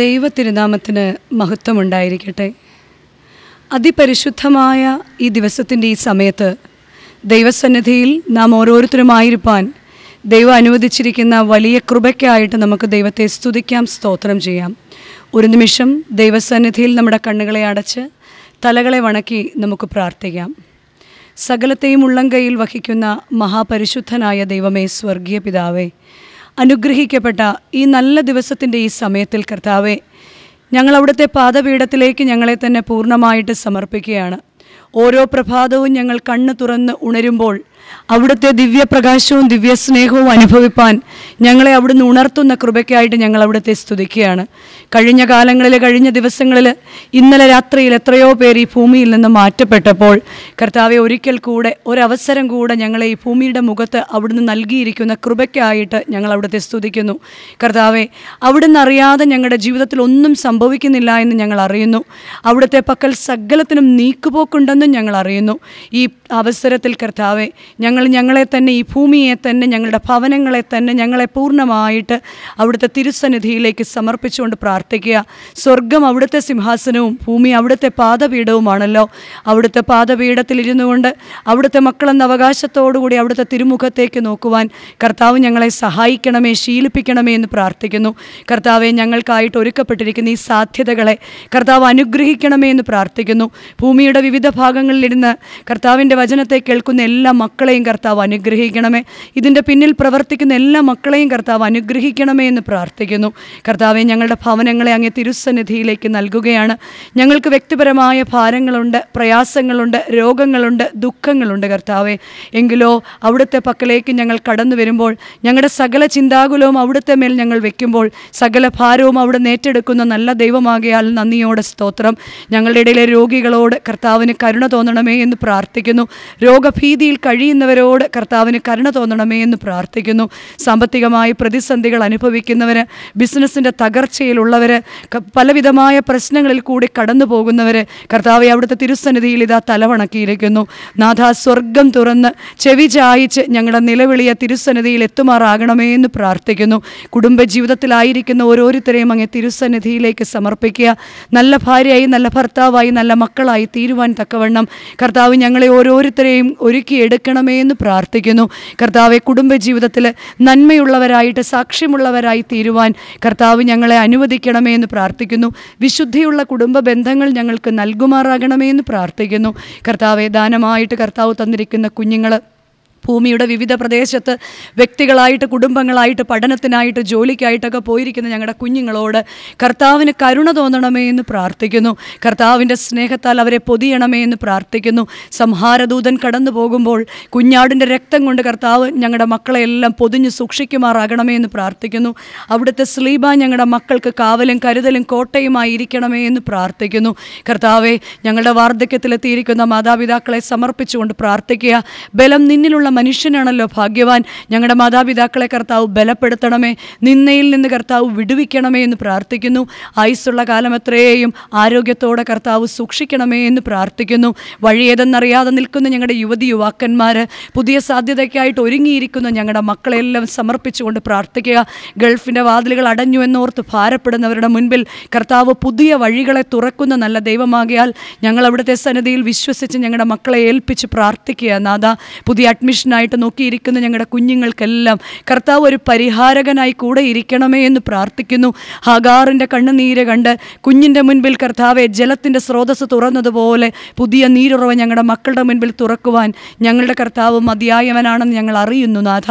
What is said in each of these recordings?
ദൈവ തിരുനാമത്തിന് മഹത്വമുണ്ടായിരിക്കട്ടെ അതിപരിശുദ്ധമായ ഈ ദിവസത്തിൻ്റെ ഈ സമയത്ത് ദൈവസന്നിധിയിൽ നാം ഓരോരുത്തരുമായിരിക്കാൻ ദൈവം അനുവദിച്ചിരിക്കുന്ന വലിയ കൃപയ്ക്കായിട്ട് നമുക്ക് ദൈവത്തെ സ്തുതിക്കാം സ്തോത്രം ചെയ്യാം ഒരു നിമിഷം ദൈവസന്നിധിയിൽ നമ്മുടെ കണ്ണുകളെ അടച്ച് തലകളെ വണക്കി നമുക്ക് പ്രാർത്ഥിക്കാം സകലത്തെയും ഉള്ളംകൈയിൽ വഹിക്കുന്ന മഹാപരിശുദ്ധനായ ദൈവമേ സ്വർഗീയ പിതാവേ അനുഗ്രഹിക്കപ്പെട്ട ഈ നല്ല ദിവസത്തിൻ്റെ ഈ സമയത്തിൽ കർത്താവെ ഞങ്ങൾ അവിടുത്തെ പാദപീഠത്തിലേക്ക് ഞങ്ങളെ തന്നെ പൂർണ്ണമായിട്ട് സമർപ്പിക്കുകയാണ് ഓരോ പ്രഭാതവും ഞങ്ങൾ കണ്ണ് തുറന്ന് ഉണരുമ്പോൾ അവിടുത്തെ ദിവ്യപ്രകാശവും ദിവ്യ സ്നേഹവും അനുഭവിപ്പാൻ ഞങ്ങളെ അവിടുന്ന് ഉണർത്തുന്ന കൃപയ്ക്കായിട്ട് ഞങ്ങൾ അവിടുത്തെ സ്തുതിക്കുകയാണ് കഴിഞ്ഞ കാലങ്ങളിൽ കഴിഞ്ഞ ദിവസങ്ങളിൽ ഇന്നലെ രാത്രിയിൽ എത്രയോ പേർ ഈ ഭൂമിയിൽ നിന്ന് മാറ്റപ്പെട്ടപ്പോൾ കർത്താവെ ഒരിക്കൽ കൂടെ ഒരവസരം കൂടെ ഞങ്ങളെ ഈ ഭൂമിയുടെ മുഖത്ത് അവിടുന്ന് നൽകിയിരിക്കുന്ന കൃപയ്ക്കായിട്ട് ഞങ്ങൾ അവിടുത്തെ സ്തുതിക്കുന്നു കർത്താവെ അവിടുന്ന് അറിയാതെ ഞങ്ങളുടെ ജീവിതത്തിൽ ഒന്നും സംഭവിക്കുന്നില്ല എന്ന് ഞങ്ങൾ അറിയുന്നു അവിടുത്തെ പക്കൽ സകലത്തിനും നീക്കുപോക്കുണ്ടെന്നും ഞങ്ങൾ അറിയുന്നു ഈ അവസരത്തിൽ കർത്താവെ ഞങ്ങൾ ഞങ്ങളെ തന്നെ ഈ ഭൂമിയെ തന്നെ ഞങ്ങളുടെ ഭവനങ്ങളെ തന്നെ ഞങ്ങളെ പൂർണ്ണമായിട്ട് അവിടുത്തെ തിരുസന്നിധിയിലേക്ക് സമർപ്പിച്ചുകൊണ്ട് പ്രാർത്ഥിക്കുക സ്വർഗം അവിടുത്തെ സിംഹാസനവും ഭൂമി അവിടുത്തെ പാദപീഠവുമാണല്ലോ അവിടുത്തെ പാദപീഠത്തിൽ കൊണ്ട് അവിടുത്തെ മക്കളെന്ന അവകാശത്തോടുകൂടി അവിടുത്തെ തിരുമുഖത്തേക്ക് നോക്കുവാൻ കർത്താവ് ഞങ്ങളെ സഹായിക്കണമേ ശീലിപ്പിക്കണമേ എന്ന് പ്രാർത്ഥിക്കുന്നു കർത്താവെ ഞങ്ങൾക്കായിട്ട് ഒരുക്കപ്പെട്ടിരിക്കുന്ന ഈ സാധ്യതകളെ കർത്താവ് അനുഗ്രഹിക്കണമേ എന്ന് പ്രാർത്ഥിക്കുന്നു ഭൂമിയുടെ വിവിധ ഭാഗങ്ങളിലിരുന്ന് കർത്താവിൻ്റെ വചനത്തെ കേൾക്കുന്ന എല്ലാ മക്കളും മക്കളെയും കർത്താവ് അനുഗ്രഹിക്കണമേ ഇതിൻ്റെ പിന്നിൽ പ്രവർത്തിക്കുന്ന എല്ലാ മക്കളെയും കർത്താവ് അനുഗ്രഹിക്കണമേ എന്ന് പ്രാർത്ഥിക്കുന്നു കർത്താവെ ഞങ്ങളുടെ ഭവനങ്ങളെ അങ്ങേ തിരുസന്നിധിയിലേക്ക് നൽകുകയാണ് ഞങ്ങൾക്ക് വ്യക്തിപരമായ ഭാരങ്ങളുണ്ട് പ്രയാസങ്ങളുണ്ട് രോഗങ്ങളുണ്ട് ദുഃഖങ്ങളുണ്ട് കർത്താവെ എങ്കിലോ അവിടുത്തെ പക്കലേക്ക് ഞങ്ങൾ കടന്നു വരുമ്പോൾ ഞങ്ങളുടെ സകല ചിന്താകുലവും അവിടുത്തെ മേൽ ഞങ്ങൾ വെക്കുമ്പോൾ സകല ഭാരവും അവിടെ നേറ്റെടുക്കുന്ന നല്ല ദൈവമാകിയാൽ നന്ദിയോടെ സ്തോത്രം ഞങ്ങളുടെ ഇടയിലെ രോഗികളോട് കർത്താവിന് കരുണ തോന്നണമേ എന്ന് പ്രാർത്ഥിക്കുന്നു രോഗഭീതിയിൽ കഴിയുന്ന കഴിയുന്നവരോട് കർത്താവിന് കരുണ തോന്നണമേ എന്ന് പ്രാർത്ഥിക്കുന്നു സാമ്പത്തികമായി പ്രതിസന്ധികൾ അനുഭവിക്കുന്നവർ ബിസിനസ്സിൻ്റെ തകർച്ചയിലുള്ളവർ പലവിധമായ പ്രശ്നങ്ങളിൽ കൂടി കടന്നു പോകുന്നവർ കർത്താവെ അവിടുത്തെ തിരുസന്നിധിയിൽ ഇതാ തലവണക്കിയിരിക്കുന്നു നാഥ സ്വർഗം തുറന്ന് ചെവി ചായിച്ച് ഞങ്ങളുടെ നിലവിളിയ തിരുസന്നിധിയിൽ എത്തുമാറാകണമേ എന്ന് പ്രാർത്ഥിക്കുന്നു കുടുംബജീവിതത്തിലായിരിക്കുന്ന ഓരോരുത്തരെയും അങ്ങ് തിരുസന്നിധിയിലേക്ക് സമർപ്പിക്കുക നല്ല ഭാര്യയായി നല്ല ഭർത്താവായി നല്ല മക്കളായി തീരുവാൻ തക്കവണ്ണം കർത്താവ് ഞങ്ങളെ ഓരോരുത്തരെയും ഒരുക്കിയെടുക്കണം നൽകണമേ എന്ന് പ്രാർത്ഥിക്കുന്നു കർത്താവെ കുടുംബജീവിതത്തിൽ നന്മയുള്ളവരായിട്ട് സാക്ഷ്യമുള്ളവരായി തീരുവാൻ കർത്താവ് ഞങ്ങളെ അനുവദിക്കണമേ എന്ന് പ്രാർത്ഥിക്കുന്നു വിശുദ്ധിയുള്ള കുടുംബ ബന്ധങ്ങൾ ഞങ്ങൾക്ക് നൽകുമാറാകണമേ എന്ന് പ്രാർത്ഥിക്കുന്നു കർത്താവെ ദാനമായിട്ട് കർത്താവ് തന്നിരിക്കുന്ന കുഞ്ഞുങ്ങൾ ഭൂമിയുടെ വിവിധ പ്രദേശത്ത് വ്യക്തികളായിട്ട് കുടുംബങ്ങളായിട്ട് പഠനത്തിനായിട്ട് ജോലിക്കായിട്ടൊക്കെ പോയിരിക്കുന്ന ഞങ്ങളുടെ കുഞ്ഞുങ്ങളോട് കർത്താവിന് കരുണ തോന്നണമേ എന്ന് പ്രാർത്ഥിക്കുന്നു കർത്താവിൻ്റെ സ്നേഹത്താൽ അവരെ പൊതിയണമേ എന്ന് പ്രാർത്ഥിക്കുന്നു സംഹാരദൂതൻ കടന്നു പോകുമ്പോൾ കുഞ്ഞാടിൻ്റെ രക്തം കൊണ്ട് കർത്താവ് ഞങ്ങളുടെ മക്കളെയെല്ലാം പൊതിഞ്ഞ് സൂക്ഷിക്കുമാറാകണമേ എന്ന് പ്രാർത്ഥിക്കുന്നു അവിടുത്തെ സ്ലീബ ഞങ്ങളുടെ മക്കൾക്ക് കാവലും കരുതലും കോട്ടയുമായി ഇരിക്കണമേ എന്ന് പ്രാർത്ഥിക്കുന്നു കർത്താവെ ഞങ്ങളുടെ വാർദ്ധക്യത്തിലെത്തിയിരിക്കുന്ന മാതാപിതാക്കളെ സമർപ്പിച്ചുകൊണ്ട് പ്രാർത്ഥിക്കുക ബലം നിന്നിലുള്ള മനുഷ്യനാണല്ലോ ഭാഗ്യവാൻ ഞങ്ങളുടെ മാതാപിതാക്കളെ കർത്താവ് ബലപ്പെടുത്തണമേ നിന്നയിൽ നിന്ന് കർത്താവ് വിടുവിക്കണമേ എന്ന് പ്രാർത്ഥിക്കുന്നു ആയുസ്സുള്ള കാലം ആരോഗ്യത്തോടെ കർത്താവ് സൂക്ഷിക്കണമേ എന്ന് പ്രാർത്ഥിക്കുന്നു വഴിയേതെന്നറിയാതെ നിൽക്കുന്ന ഞങ്ങളുടെ യുവതി യുവാക്കന്മാർ പുതിയ സാധ്യതയ്ക്കായിട്ട് ഒരുങ്ങിയിരിക്കുന്ന ഞങ്ങളുടെ മക്കളെല്ലാം സമർപ്പിച്ചുകൊണ്ട് പ്രാർത്ഥിക്കുക ഗൾഫിൻ്റെ വാതിലുകൾ അടഞ്ഞു എന്നോർത്ത് ഭാരപ്പെടുന്നവരുടെ മുൻപിൽ കർത്താവ് പുതിയ വഴികളെ തുറക്കുന്ന നല്ല ദൈവമാകിയാൽ ഞങ്ങൾ അവിടുത്തെ സന്നദ്ധിയിൽ വിശ്വസിച്ച് ഞങ്ങളുടെ മക്കളെ ഏൽപ്പിച്ച് പ്രാർത്ഥിക്കുക നാഥ പുതിയ അഡ്മിഷൻ സൊല്യൂഷനായിട്ട് നോക്കിയിരിക്കുന്ന ഞങ്ങളുടെ കുഞ്ഞുങ്ങൾക്കെല്ലാം കർത്താവ് ഒരു പരിഹാരകനായി കൂടെ ഇരിക്കണമേ എന്ന് പ്രാർത്ഥിക്കുന്നു ഹഗാറിൻ്റെ കണ്ണുനീര് കണ്ട് കുഞ്ഞിൻ്റെ മുൻപിൽ കർത്താവെ ജലത്തിൻ്റെ സ്രോതസ്സ് തുറന്നതുപോലെ പുതിയ നീരുറവ് ഞങ്ങളുടെ മക്കളുടെ മുൻപിൽ തുറക്കുവാൻ ഞങ്ങളുടെ കർത്താവ് മതിയായവനാണെന്ന് ഞങ്ങൾ അറിയുന്നു നാഥ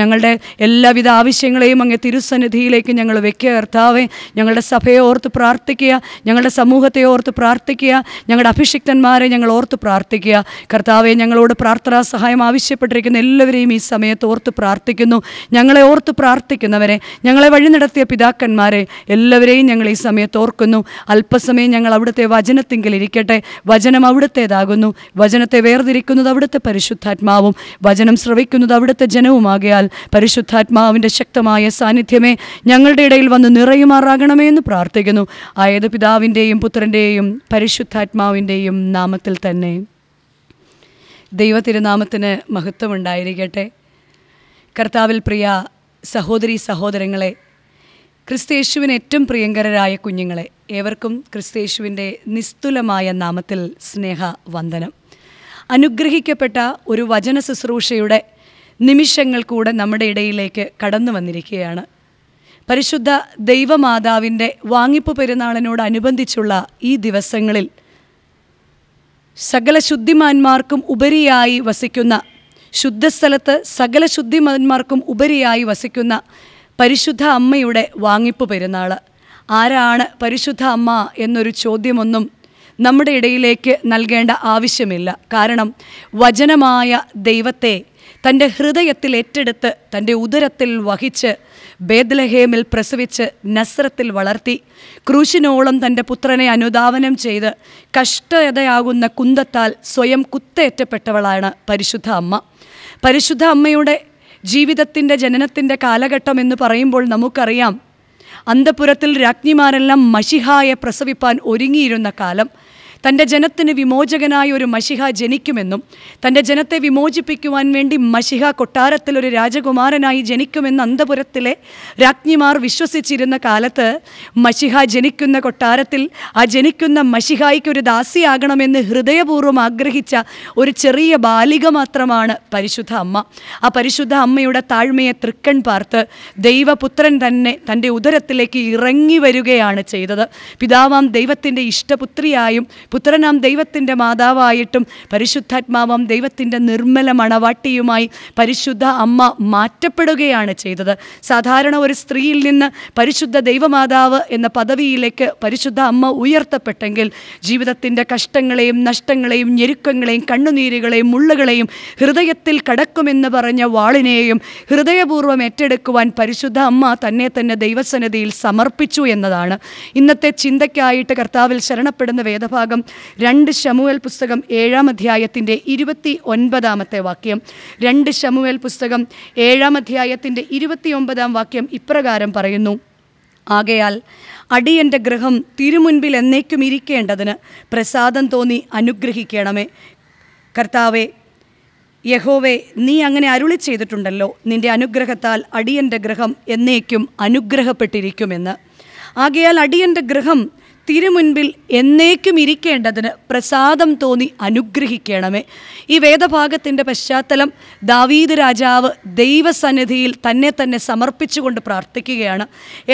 ഞങ്ങളുടെ എല്ലാവിധ ആവശ്യങ്ങളെയും അങ്ങ് തിരുസന്നിധിയിലേക്ക് ഞങ്ങൾ വെക്കുക കർത്താവെ ഞങ്ങളുടെ സഭയെ ഓർത്ത് പ്രാർത്ഥിക്കുക ഞങ്ങളുടെ സമൂഹത്തെ ഓർത്ത് പ്രാർത്ഥിക്കുക ഞങ്ങളുടെ അഭിഷിക്തന്മാരെ ഞങ്ങൾ ഓർത്ത് പ്രാർത്ഥിക്കുക കർത്താവെ ഞങ്ങളോട് പ്രാർത്ഥനാ സഹായം ആവശ്യപ്പെട്ട് ബന്ധപ്പെട്ടിരിക്കുന്ന എല്ലാവരെയും ഈ സമയത്ത് ഓർത്ത് പ്രാർത്ഥിക്കുന്നു ഞങ്ങളെ ഓർത്ത് പ്രാർത്ഥിക്കുന്നവരെ ഞങ്ങളെ വഴി നടത്തിയ പിതാക്കന്മാരെ എല്ലാവരെയും ഞങ്ങൾ ഈ സമയത്ത് ഓർക്കുന്നു അല്പസമയം ഞങ്ങൾ അവിടുത്തെ വചനത്തിങ്കിൽ ഇരിക്കട്ടെ വചനം അവിടുത്തേതാകുന്നു വചനത്തെ വേർതിരിക്കുന്നത് അവിടുത്തെ പരിശുദ്ധാത്മാവും വചനം ശ്രവിക്കുന്നത് അവിടുത്തെ ജനവുമാകിയാൽ പരിശുദ്ധാത്മാവിൻ്റെ ശക്തമായ സാന്നിധ്യമേ ഞങ്ങളുടെ ഇടയിൽ വന്ന് നിറയുമാറാകണമേ എന്ന് പ്രാർത്ഥിക്കുന്നു ആയത് പിതാവിൻ്റെയും പുത്രൻ്റെയും പരിശുദ്ധാത്മാവിൻ്റെയും നാമത്തിൽ തന്നെ ദൈവ തിരുനാമത്തിന് മഹത്വമുണ്ടായിരിക്കട്ടെ കർത്താവിൽ പ്രിയ സഹോദരി സഹോദരങ്ങളെ ക്രിസ്തേശുവിന് ഏറ്റവും പ്രിയങ്കരരായ കുഞ്ഞുങ്ങളെ ഏവർക്കും ക്രിസ്തേശുവിൻ്റെ നിസ്തുലമായ നാമത്തിൽ സ്നേഹ വന്ദനം അനുഗ്രഹിക്കപ്പെട്ട ഒരു വചന ശുശ്രൂഷയുടെ നിമിഷങ്ങൾ കൂടെ നമ്മുടെ ഇടയിലേക്ക് കടന്നു വന്നിരിക്കുകയാണ് പരിശുദ്ധ ദൈവമാതാവിൻ്റെ വാങ്ങിപ്പ് പെരുന്നാളിനോടനുബന്ധിച്ചുള്ള ഈ ദിവസങ്ങളിൽ സകല ശുദ്ധിമാന്മാർക്കും ഉപരിയായി വസിക്കുന്ന ശുദ്ധസ്ഥലത്ത് സകല ശുദ്ധിമാന്മാർക്കും ഉപരിയായി വസിക്കുന്ന പരിശുദ്ധ അമ്മയുടെ വാങ്ങിപ്പ് പെരുന്നാൾ ആരാണ് പരിശുദ്ധ അമ്മ എന്നൊരു ചോദ്യമൊന്നും നമ്മുടെ ഇടയിലേക്ക് നൽകേണ്ട ആവശ്യമില്ല കാരണം വചനമായ ദൈവത്തെ തൻ്റെ ഹൃദയത്തിൽ ഏറ്റെടുത്ത് തൻ്റെ ഉദരത്തിൽ വഹിച്ച് ബേദ്ലഹേമിൽ പ്രസവിച്ച് നസ്രത്തിൽ വളർത്തി ക്രൂശിനോളം തൻ്റെ പുത്രനെ അനുദാപനം ചെയ്ത് കഷ്ടതയാകുന്ന കുന്തത്താൽ സ്വയം കുത്തേറ്റപ്പെട്ടവളാണ് പരിശുദ്ധ അമ്മ പരിശുദ്ധ അമ്മയുടെ ജീവിതത്തിൻ്റെ ജനനത്തിൻ്റെ കാലഘട്ടം എന്ന് പറയുമ്പോൾ നമുക്കറിയാം അന്തപുരത്തിൽ രാജ്ഞിമാരെല്ലാം മഷിഹായെ പ്രസവിപ്പാൻ ഒരുങ്ങിയിരുന്ന കാലം തൻ്റെ ജനത്തിന് വിമോചകനായ ഒരു മഷിഹ ജനിക്കുമെന്നും തൻ്റെ ജനത്തെ വിമോചിപ്പിക്കുവാൻ വേണ്ടി മഷിഹ കൊട്ടാരത്തിൽ ഒരു രാജകുമാരനായി ജനിക്കുമെന്ന് അന്തപുരത്തിലെ രാജ്ഞിമാർ വിശ്വസിച്ചിരുന്ന കാലത്ത് മഷിഹ ജനിക്കുന്ന കൊട്ടാരത്തിൽ ആ ജനിക്കുന്ന മഷിഹായിക്ക് ഒരു ദാസിയാകണമെന്ന് ഹൃദയപൂർവ്വം ആഗ്രഹിച്ച ഒരു ചെറിയ ബാലിക മാത്രമാണ് പരിശുദ്ധ അമ്മ ആ പരിശുദ്ധ അമ്മയുടെ താഴ്മയെ തൃക്കൺ പാർത്ത് ദൈവപുത്രൻ തന്നെ തൻ്റെ ഉദരത്തിലേക്ക് ഇറങ്ങി വരികയാണ് ചെയ്തത് പിതാവാം ദൈവത്തിൻ്റെ ഇഷ്ടപുത്രിയായും പുത്രനാം ദൈവത്തിൻ്റെ മാതാവായിട്ടും പരിശുദ്ധാത്മാവാം ദൈവത്തിൻ്റെ നിർമ്മല മണവാട്ടിയുമായി പരിശുദ്ധ അമ്മ മാറ്റപ്പെടുകയാണ് ചെയ്തത് സാധാരണ ഒരു സ്ത്രീയിൽ നിന്ന് പരിശുദ്ധ ദൈവമാതാവ് എന്ന പദവിയിലേക്ക് പരിശുദ്ധ അമ്മ ഉയർത്തപ്പെട്ടെങ്കിൽ ജീവിതത്തിൻ്റെ കഷ്ടങ്ങളെയും നഷ്ടങ്ങളെയും ഞെരുക്കങ്ങളെയും കണ്ണുനീരുകളെയും മുള്ളുകളെയും ഹൃദയത്തിൽ കടക്കുമെന്ന് പറഞ്ഞ വാളിനെയും ഹൃദയപൂർവ്വം ഏറ്റെടുക്കുവാൻ പരിശുദ്ധ അമ്മ തന്നെ തന്നെ ദൈവസന്നിധിയിൽ സമർപ്പിച്ചു എന്നതാണ് ഇന്നത്തെ ചിന്തയ്ക്കായിട്ട് കർത്താവിൽ ശരണപ്പെടുന്ന വേദഭാഗം രണ്ട് ശമുവൽ പുസ്തകം ഏഴാം അധ്യായത്തിൻ്റെ ഇരുപത്തി ഒൻപതാമത്തെ വാക്യം രണ്ട് ശമുവൽ പുസ്തകം ഏഴാം അധ്യായത്തിൻ്റെ ഇരുപത്തി ഒമ്പതാം വാക്യം ഇപ്രകാരം പറയുന്നു ആകയാൽ അടിയൻ്റെ ഗൃഹം തിരുമുൻപിൽ എന്നേക്കും ഇരിക്കേണ്ടതിന് പ്രസാദം തോന്നി അനുഗ്രഹിക്കണമേ കർത്താവെ യഹോവെ നീ അങ്ങനെ അരുളി ചെയ്തിട്ടുണ്ടല്ലോ നിന്റെ അനുഗ്രഹത്താൽ അടിയൻ്റെ ഗൃഹം എന്നേക്കും അനുഗ്രഹപ്പെട്ടിരിക്കുമെന്ന് ആകയാൽ അടിയൻ്റെ ഗൃഹം തിരുമുൻപിൽ എന്നേക്കും ഇരിക്കേണ്ടതിന് പ്രസാദം തോന്നി അനുഗ്രഹിക്കണമേ ഈ വേദഭാഗത്തിൻ്റെ പശ്ചാത്തലം ദാവീദ് രാജാവ് ദൈവസന്നിധിയിൽ തന്നെ തന്നെ സമർപ്പിച്ചുകൊണ്ട് പ്രാർത്ഥിക്കുകയാണ്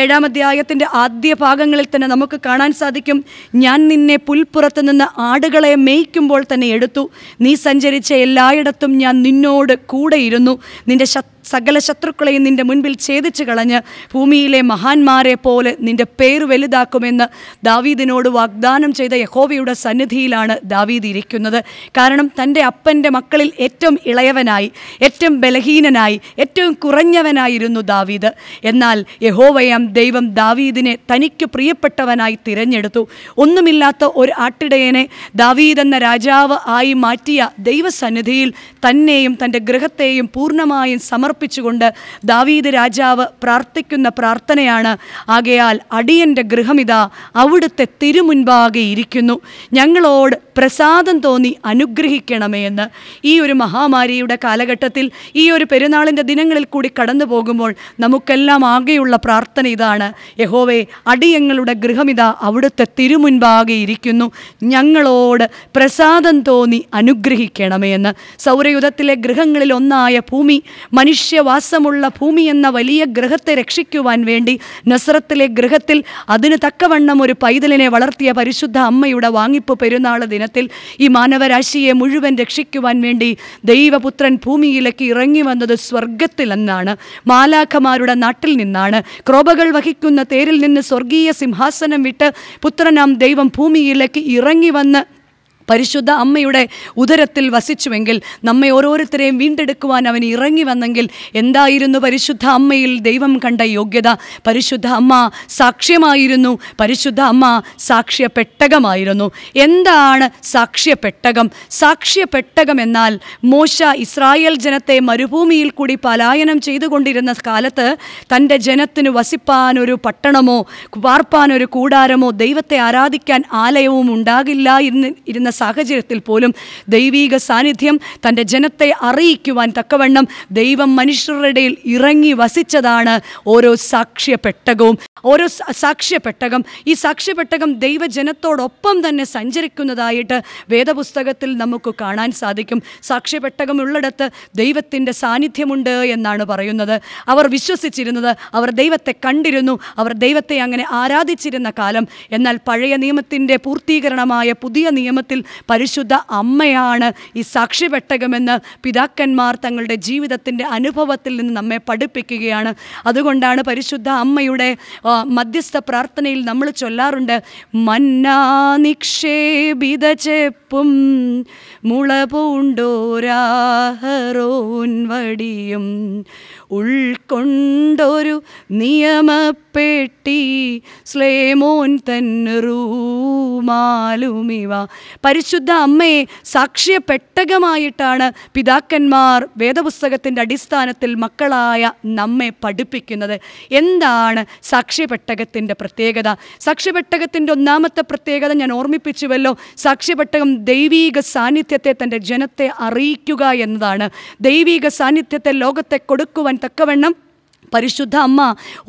ഏഴാം അധ്യായത്തിൻ്റെ ആദ്യ ഭാഗങ്ങളിൽ തന്നെ നമുക്ക് കാണാൻ സാധിക്കും ഞാൻ നിന്നെ പുൽപ്പുറത്ത് നിന്ന് ആടുകളെ മേയ്ക്കുമ്പോൾ തന്നെ എടുത്തു നീ സഞ്ചരിച്ച എല്ലായിടത്തും ഞാൻ നിന്നോട് കൂടെയിരുന്നു നിന്റെ ശത്രു സകല ശത്രുക്കളെയും നിൻ്റെ മുൻപിൽ ഛേദിച്ചു കളഞ്ഞ് ഭൂമിയിലെ മഹാന്മാരെ പോലെ നിൻ്റെ പേര് വലുതാക്കുമെന്ന് ദാവീദിനോട് വാഗ്ദാനം ചെയ്ത യഹോബയുടെ സന്നിധിയിലാണ് ദാവീദ് ഇരിക്കുന്നത് കാരണം തൻ്റെ അപ്പൻ്റെ മക്കളിൽ ഏറ്റവും ഇളയവനായി ഏറ്റവും ബലഹീനനായി ഏറ്റവും കുറഞ്ഞവനായിരുന്നു ദാവീദ് എന്നാൽ യഹോവയാം ദൈവം ദാവീദിനെ തനിക്ക് പ്രിയപ്പെട്ടവനായി തിരഞ്ഞെടുത്തു ഒന്നുമില്ലാത്ത ഒരു ആട്ടിടയനെ ദാവീദ് എന്ന രാജാവ് ആയി മാറ്റിയ ദൈവസന്നിധിയിൽ തന്നെയും തൻ്റെ ഗൃഹത്തെയും പൂർണ്ണമായും സമർപ്പ സമർപ്പിച്ചുകൊണ്ട് ദാവീദ് രാജാവ് പ്രാർത്ഥിക്കുന്ന പ്രാർത്ഥനയാണ് ആകയാൽ അടിയൻ്റെ ഗൃഹമിതാ അവിടുത്തെ തിരുമുൻപാകെ ഇരിക്കുന്നു ഞങ്ങളോട് പ്രസാദം തോന്നി അനുഗ്രഹിക്കണമേ എന്ന് ഈ ഒരു മഹാമാരിയുടെ കാലഘട്ടത്തിൽ ഈ ഒരു പെരുന്നാളിൻ്റെ ദിനങ്ങളിൽ കൂടി കടന്നു പോകുമ്പോൾ നമുക്കെല്ലാം ആകെയുള്ള പ്രാർത്ഥന ഇതാണ് യഹോവേ അടിയങ്ങളുടെ ഗൃഹമിത അവിടുത്തെ തിരുമുൻപാകെ ഇരിക്കുന്നു ഞങ്ങളോട് പ്രസാദം തോന്നി അനുഗ്രഹിക്കണമേ എന്ന് സൗരയുധത്തിലെ ഗൃഹങ്ങളിൽ ഒന്നായ ഭൂമി മനുഷ്യവാസമുള്ള ഭൂമി എന്ന വലിയ ഗ്രഹത്തെ രക്ഷിക്കുവാൻ വേണ്ടി നസ്രത്തിലെ ഗൃഹത്തിൽ അതിന് തക്കവണ്ണം ഒരു പൈതലിനെ വളർത്തിയ പരിശുദ്ധ അമ്മയുടെ വാങ്ങിപ്പ് പെരുന്നാൾ ദിന ദിനത്തിൽ ഈ മാനവരാശിയെ മുഴുവൻ രക്ഷിക്കുവാൻ വേണ്ടി ദൈവപുത്രൻ ഭൂമിയിലേക്ക് ഇറങ്ങി വന്നത് സ്വർഗത്തിൽ എന്നാണ് മാലാഖമാരുടെ നാട്ടിൽ നിന്നാണ് ക്രോപകൾ വഹിക്കുന്ന തേരിൽ നിന്ന് സ്വർഗീയ സിംഹാസനം വിട്ട് പുത്രനാം ദൈവം ഭൂമിയിലേക്ക് ഇറങ്ങി വന്ന് പരിശുദ്ധ അമ്മയുടെ ഉദരത്തിൽ വസിച്ചുവെങ്കിൽ നമ്മെ ഓരോരുത്തരെയും വീണ്ടെടുക്കുവാൻ അവൻ ഇറങ്ങി വന്നെങ്കിൽ എന്തായിരുന്നു പരിശുദ്ധ അമ്മയിൽ ദൈവം കണ്ട യോഗ്യത പരിശുദ്ധ അമ്മ സാക്ഷ്യമായിരുന്നു പരിശുദ്ധ അമ്മ സാക്ഷ്യപ്പെട്ടകമായിരുന്നു എന്താണ് സാക്ഷ്യപ്പെട്ടകം സാക്ഷ്യപ്പെട്ടകം എന്നാൽ മോശ ഇസ്രായേൽ ജനത്തെ മരുഭൂമിയിൽ കൂടി പലായനം ചെയ്തുകൊണ്ടിരുന്ന കാലത്ത് തൻ്റെ ജനത്തിന് വസിപ്പാനൊരു പട്ടണമോ പാർപ്പാനൊരു കൂടാരമോ ദൈവത്തെ ആരാധിക്കാൻ ആലയവും ഉണ്ടാകില്ല ഇരുന്ന സാഹചര്യത്തിൽ പോലും ദൈവീക സാന്നിധ്യം തൻ്റെ ജനത്തെ അറിയിക്കുവാൻ തക്കവണ്ണം ദൈവം മനുഷ്യരുടെ ഇറങ്ങി വസിച്ചതാണ് ഓരോ സാക്ഷ്യപ്പെട്ടകവും ഓരോ സാക്ഷ്യപ്പെട്ടകം ഈ സാക്ഷ്യപ്പെട്ടകം ദൈവജനത്തോടൊപ്പം തന്നെ സഞ്ചരിക്കുന്നതായിട്ട് വേദപുസ്തകത്തിൽ നമുക്ക് കാണാൻ സാധിക്കും സാക്ഷ്യപ്പെട്ടകം ഉള്ളിടത്ത് ദൈവത്തിൻ്റെ സാന്നിധ്യമുണ്ട് എന്നാണ് പറയുന്നത് അവർ വിശ്വസിച്ചിരുന്നത് അവർ ദൈവത്തെ കണ്ടിരുന്നു അവർ ദൈവത്തെ അങ്ങനെ ആരാധിച്ചിരുന്ന കാലം എന്നാൽ പഴയ നിയമത്തിൻ്റെ പൂർത്തീകരണമായ പുതിയ നിയമത്തിൽ പരിശുദ്ധ അമ്മയാണ് ഈ സാക്ഷിപെട്ടകമെന്ന് പിതാക്കന്മാർ തങ്ങളുടെ ജീവിതത്തിൻ്റെ അനുഭവത്തിൽ നിന്ന് നമ്മെ പഠിപ്പിക്കുകയാണ് അതുകൊണ്ടാണ് പരിശുദ്ധ അമ്മയുടെ മധ്യസ്ഥ പ്രാർത്ഥനയിൽ നമ്മൾ ചൊല്ലാറുണ്ട് മന്നാ നിക്ഷേപിത ചെപ്പും മുള പൂണ്ടോരാഹറോൻ വടിയും ഉൾക്കൊണ്ടൊരു നിയമപ്പെട്ടി സ്ലേമോൻ തന്നെറൂമാലുമിവ പരിശുദ്ധ അമ്മയെ സാക്ഷ്യപ്പെട്ടകമായിട്ടാണ് പിതാക്കന്മാർ വേദപുസ്തകത്തിൻ്റെ അടിസ്ഥാനത്തിൽ മക്കളായ നമ്മെ പഠിപ്പിക്കുന്നത് എന്താണ് സാക്ഷ്യപ്പെട്ടകത്തിൻ്റെ പ്രത്യേകത സാക്ഷ്യപ്പെട്ടകത്തിൻ്റെ ഒന്നാമത്തെ പ്രത്യേകത ഞാൻ ഓർമ്മിപ്പിച്ചുവല്ലോ സാക്ഷ്യപ്പെട്ടകം ദൈവീക സാന്നിധ്യത്തെ തൻ്റെ ജനത്തെ അറിയിക്കുക എന്നതാണ് ദൈവീക സാന്നിധ്യത്തെ ലോകത്തെ കൊടുക്കുവാൻ തക്കവണ്ണം പരിശുദ്ധ അമ്മ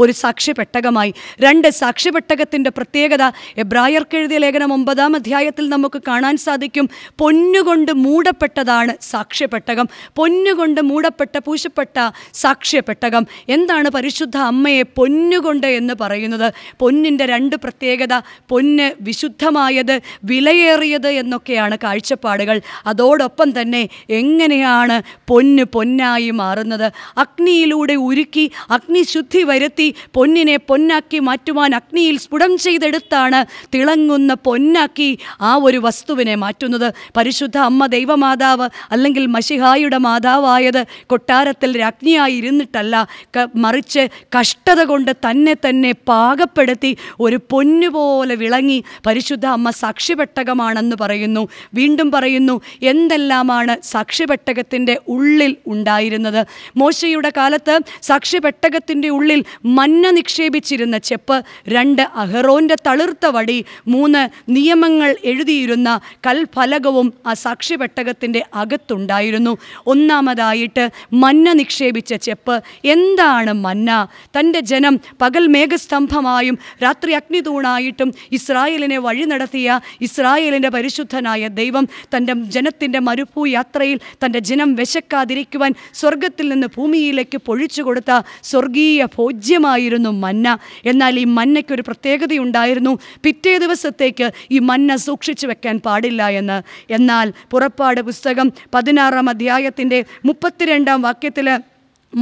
ഒരു സാക്ഷ്യപെട്ടകമായി രണ്ട് സാക്ഷ്യപെട്ടകത്തിൻ്റെ പ്രത്യേകത എബ്രായർക്കെഴുതിയ ലേഖനം ഒമ്പതാം അധ്യായത്തിൽ നമുക്ക് കാണാൻ സാധിക്കും പൊന്നുകൊണ്ട് മൂടപ്പെട്ടതാണ് സാക്ഷ്യപ്പെട്ടകം പൊന്നുകൊണ്ട് മൂടപ്പെട്ട പൂശപ്പെട്ട സാക്ഷ്യപ്പെട്ടകം എന്താണ് പരിശുദ്ധ അമ്മയെ പൊന്നുകൊണ്ട് എന്ന് പറയുന്നത് പൊന്നിൻ്റെ രണ്ട് പ്രത്യേകത പൊന്ന് വിശുദ്ധമായത് വിലയേറിയത് എന്നൊക്കെയാണ് കാഴ്ചപ്പാടുകൾ അതോടൊപ്പം തന്നെ എങ്ങനെയാണ് പൊന്ന് പൊന്നായി മാറുന്നത് അഗ്നിയിലൂടെ ഉരുക്കി അഗ്നിശുദ്ധി വരുത്തി പൊന്നിനെ പൊന്നാക്കി മാറ്റുവാൻ അഗ്നിയിൽ സ്ഫുടം ചെയ്തെടുത്താണ് തിളങ്ങുന്ന പൊന്നാക്കി ആ ഒരു വസ്തുവിനെ മാറ്റുന്നത് പരിശുദ്ധ അമ്മ ദൈവമാതാവ് അല്ലെങ്കിൽ മഷിഹായുടെ മാതാവായത് കൊട്ടാരത്തിൽ രാജ്ഞിയായി ഇരുന്നിട്ടല്ല മറിച്ച് കഷ്ടത കൊണ്ട് തന്നെ തന്നെ പാകപ്പെടുത്തി ഒരു പൊന്നുപോലെ വിളങ്ങി പരിശുദ്ധ അമ്മ സാക്ഷിപെട്ടകമാണെന്ന് പറയുന്നു വീണ്ടും പറയുന്നു എന്തെല്ലാമാണ് സാക്ഷിപെട്ടകത്തിൻ്റെ ഉള്ളിൽ ഉണ്ടായിരുന്നത് മോശയുടെ കാലത്ത് സാക്ഷിപെട്ട പെട്ടകത്തിൻ്റെ ഉള്ളിൽ മന്ന നിക്ഷേപിച്ചിരുന്ന ചെപ്പ് രണ്ട് അഹറോൻ്റെ തളിർത്ത വടി മൂന്ന് നിയമങ്ങൾ എഴുതിയിരുന്ന കൽഫലകവും ആ സാക്ഷ്യപെട്ടകത്തിൻ്റെ അകത്തുണ്ടായിരുന്നു ഒന്നാമതായിട്ട് മന്ന നിക്ഷേപിച്ച ചെപ്പ് എന്താണ് മന്ന തൻ്റെ ജനം പകൽ മേഘസ്തംഭമായും രാത്രി അഗ്നിതൂണായിട്ടും ഇസ്രായേലിനെ വഴി നടത്തിയ ഇസ്രായേലിൻ്റെ പരിശുദ്ധനായ ദൈവം തൻ്റെ ജനത്തിൻ്റെ മരുഭൂ യാത്രയിൽ തൻ്റെ ജനം വിശക്കാതിരിക്കുവാൻ സ്വർഗത്തിൽ നിന്ന് ഭൂമിയിലേക്ക് പൊഴിച്ചു കൊടുത്ത സ്വർഗീയ ഭോജ്യമായിരുന്നു മന്ന എന്നാൽ ഈ മന്നയ്ക്കൊരു പ്രത്യേകതയുണ്ടായിരുന്നു പിറ്റേ ദിവസത്തേക്ക് ഈ മന്ന സൂക്ഷിച്ചു വെക്കാൻ പാടില്ല എന്ന് എന്നാൽ പുറപ്പാട് പുസ്തകം പതിനാറാം അധ്യായത്തിൻ്റെ മുപ്പത്തിരണ്ടാം വാക്യത്തിൽ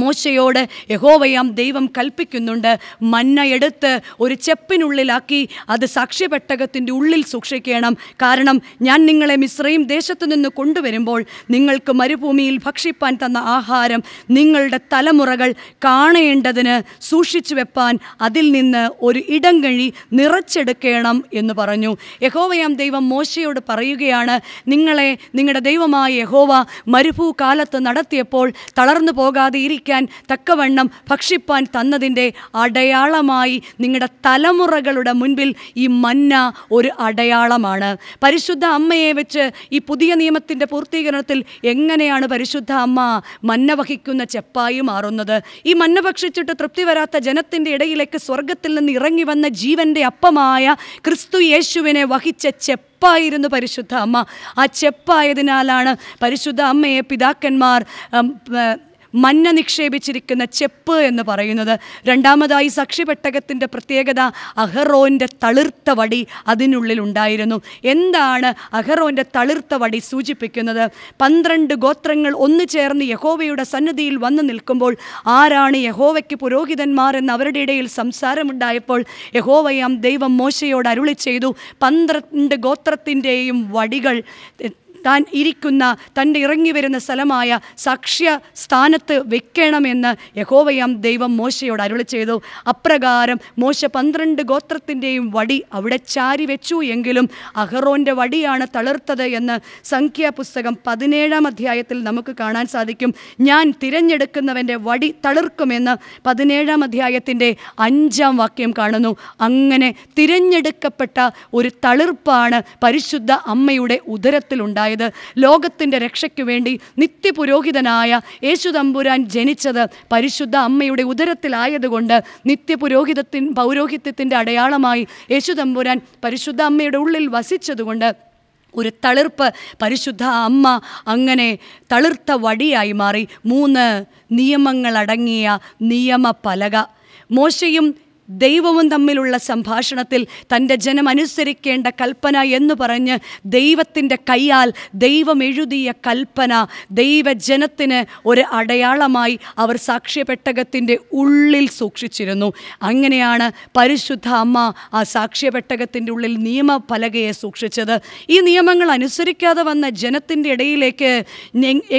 മോശയോട് യഹോവയാം ദൈവം കൽപ്പിക്കുന്നുണ്ട് മഞ്ഞ എടുത്ത് ഒരു ചെപ്പിനുള്ളിലാക്കി അത് സാക്ഷ്യപെട്ടകത്തിൻ്റെ ഉള്ളിൽ സൂക്ഷിക്കണം കാരണം ഞാൻ നിങ്ങളെ മിശ്രയും ദേശത്തു നിന്ന് കൊണ്ടുവരുമ്പോൾ നിങ്ങൾക്ക് മരുഭൂമിയിൽ ഭക്ഷിപ്പാൻ തന്ന ആഹാരം നിങ്ങളുടെ തലമുറകൾ കാണേണ്ടതിന് സൂക്ഷിച്ചു വെപ്പാൻ അതിൽ നിന്ന് ഒരു ഇടം കഴി നിറച്ചെടുക്കണം എന്ന് പറഞ്ഞു യഹോവയാം ദൈവം മോശയോട് പറയുകയാണ് നിങ്ങളെ നിങ്ങളുടെ ദൈവമായ യഹോവ മരുഭൂ കാലത്ത് നടത്തിയപ്പോൾ തളർന്നു പോകാതെ ഇരി ഭക്ഷിക്കാൻ തക്കവണ്ണം ഭക്ഷിപ്പാൻ തന്നതിൻ്റെ അടയാളമായി നിങ്ങളുടെ തലമുറകളുടെ മുൻപിൽ ഈ മന്ന ഒരു അടയാളമാണ് പരിശുദ്ധ അമ്മയെ വെച്ച് ഈ പുതിയ നിയമത്തിൻ്റെ പൂർത്തീകരണത്തിൽ എങ്ങനെയാണ് പരിശുദ്ധ അമ്മ മന്ന വഹിക്കുന്ന ചെപ്പായി മാറുന്നത് ഈ മന്ന ഭക്ഷിച്ചിട്ട് തൃപ്തി വരാത്ത ജനത്തിൻ്റെ ഇടയിലേക്ക് സ്വർഗത്തിൽ നിന്ന് ഇറങ്ങി വന്ന ജീവൻ്റെ അപ്പമായ ക്രിസ്തു യേശുവിനെ വഹിച്ച ചെപ്പ് ചെപ്പായിരുന്നു പരിശുദ്ധ അമ്മ ആ ചെപ്പായതിനാലാണ് പരിശുദ്ധ അമ്മയെ പിതാക്കന്മാർ മഞ്ഞ നിക്ഷേപിച്ചിരിക്കുന്ന ചെപ്പ് എന്ന് പറയുന്നത് രണ്ടാമതായി സാക്ഷിപെട്ടകത്തിൻ്റെ പ്രത്യേകത അഹറോൻ്റെ തളിർത്ത വടി ഉണ്ടായിരുന്നു എന്താണ് അഹറോൻ്റെ തളിർത്ത വടി സൂചിപ്പിക്കുന്നത് പന്ത്രണ്ട് ഗോത്രങ്ങൾ ഒന്നു ചേർന്ന് യഹോവയുടെ സന്നിധിയിൽ വന്നു നിൽക്കുമ്പോൾ ആരാണ് യഹോവയ്ക്ക് എന്ന് അവരുടെ ഇടയിൽ സംസാരമുണ്ടായപ്പോൾ യഹോവയാം ദൈവം മോശയോട് അരുളി ചെയ്തു പന്ത്രണ്ട് ഗോത്രത്തിൻ്റെയും വടികൾ താൻ ഇരിക്കുന്ന തൻ്റെ ഇറങ്ങി വരുന്ന സ്ഥലമായ സാക്ഷ്യ സ്ഥാനത്ത് വെക്കണമെന്ന് യഹോവയാം ദൈവം മോശയോട് അരുളി ചെയ്തു അപ്രകാരം മോശ പന്ത്രണ്ട് ഗോത്രത്തിൻ്റെയും വടി അവിടെ ചാരി വെച്ചു എങ്കിലും അഹറോൻ്റെ വടിയാണ് തളിർത്തത് എന്ന് സംഖ്യാപുസ്തകം പതിനേഴാം അധ്യായത്തിൽ നമുക്ക് കാണാൻ സാധിക്കും ഞാൻ തിരഞ്ഞെടുക്കുന്നവൻ്റെ വടി തളിർക്കുമെന്ന് പതിനേഴാം അധ്യായത്തിൻ്റെ അഞ്ചാം വാക്യം കാണുന്നു അങ്ങനെ തിരഞ്ഞെടുക്കപ്പെട്ട ഒരു തളിർപ്പാണ് പരിശുദ്ധ അമ്മയുടെ ഉദരത്തിലുണ്ടായത് ഉണ്ടായത് ലോകത്തിൻ്റെ രക്ഷയ്ക്ക് വേണ്ടി നിത്യപുരോഹിതനായ യേശു തമ്പുരാൻ ജനിച്ചത് പരിശുദ്ധ അമ്മയുടെ ഉദരത്തിലായതുകൊണ്ട് നിത്യപുരോഹിതത്തിൻ പൗരോഹിത്യത്തിൻ്റെ അടയാളമായി യേശു തമ്പുരാൻ പരിശുദ്ധ അമ്മയുടെ ഉള്ളിൽ വസിച്ചതുകൊണ്ട് ഒരു തളിർപ്പ് പരിശുദ്ധ അമ്മ അങ്ങനെ തളിർത്ത വടിയായി മാറി മൂന്ന് നിയമങ്ങളടങ്ങിയ നിയമ പലക മോശയും ദൈവവും തമ്മിലുള്ള സംഭാഷണത്തിൽ തൻ്റെ ജനം അനുസരിക്കേണ്ട കൽപ്പന എന്ന് പറഞ്ഞ് ദൈവത്തിൻ്റെ കൈയാൽ ദൈവം എഴുതിയ കൽപ്പന ദൈവജനത്തിന് ഒരു അടയാളമായി അവർ സാക്ഷ്യപെട്ടകത്തിൻ്റെ ഉള്ളിൽ സൂക്ഷിച്ചിരുന്നു അങ്ങനെയാണ് പരിശുദ്ധ അമ്മ ആ സാക്ഷ്യപെട്ടകത്തിൻ്റെ ഉള്ളിൽ നിയമപലകയെ സൂക്ഷിച്ചത് ഈ നിയമങ്ങൾ അനുസരിക്കാതെ വന്ന ജനത്തിൻ്റെ ഇടയിലേക്ക്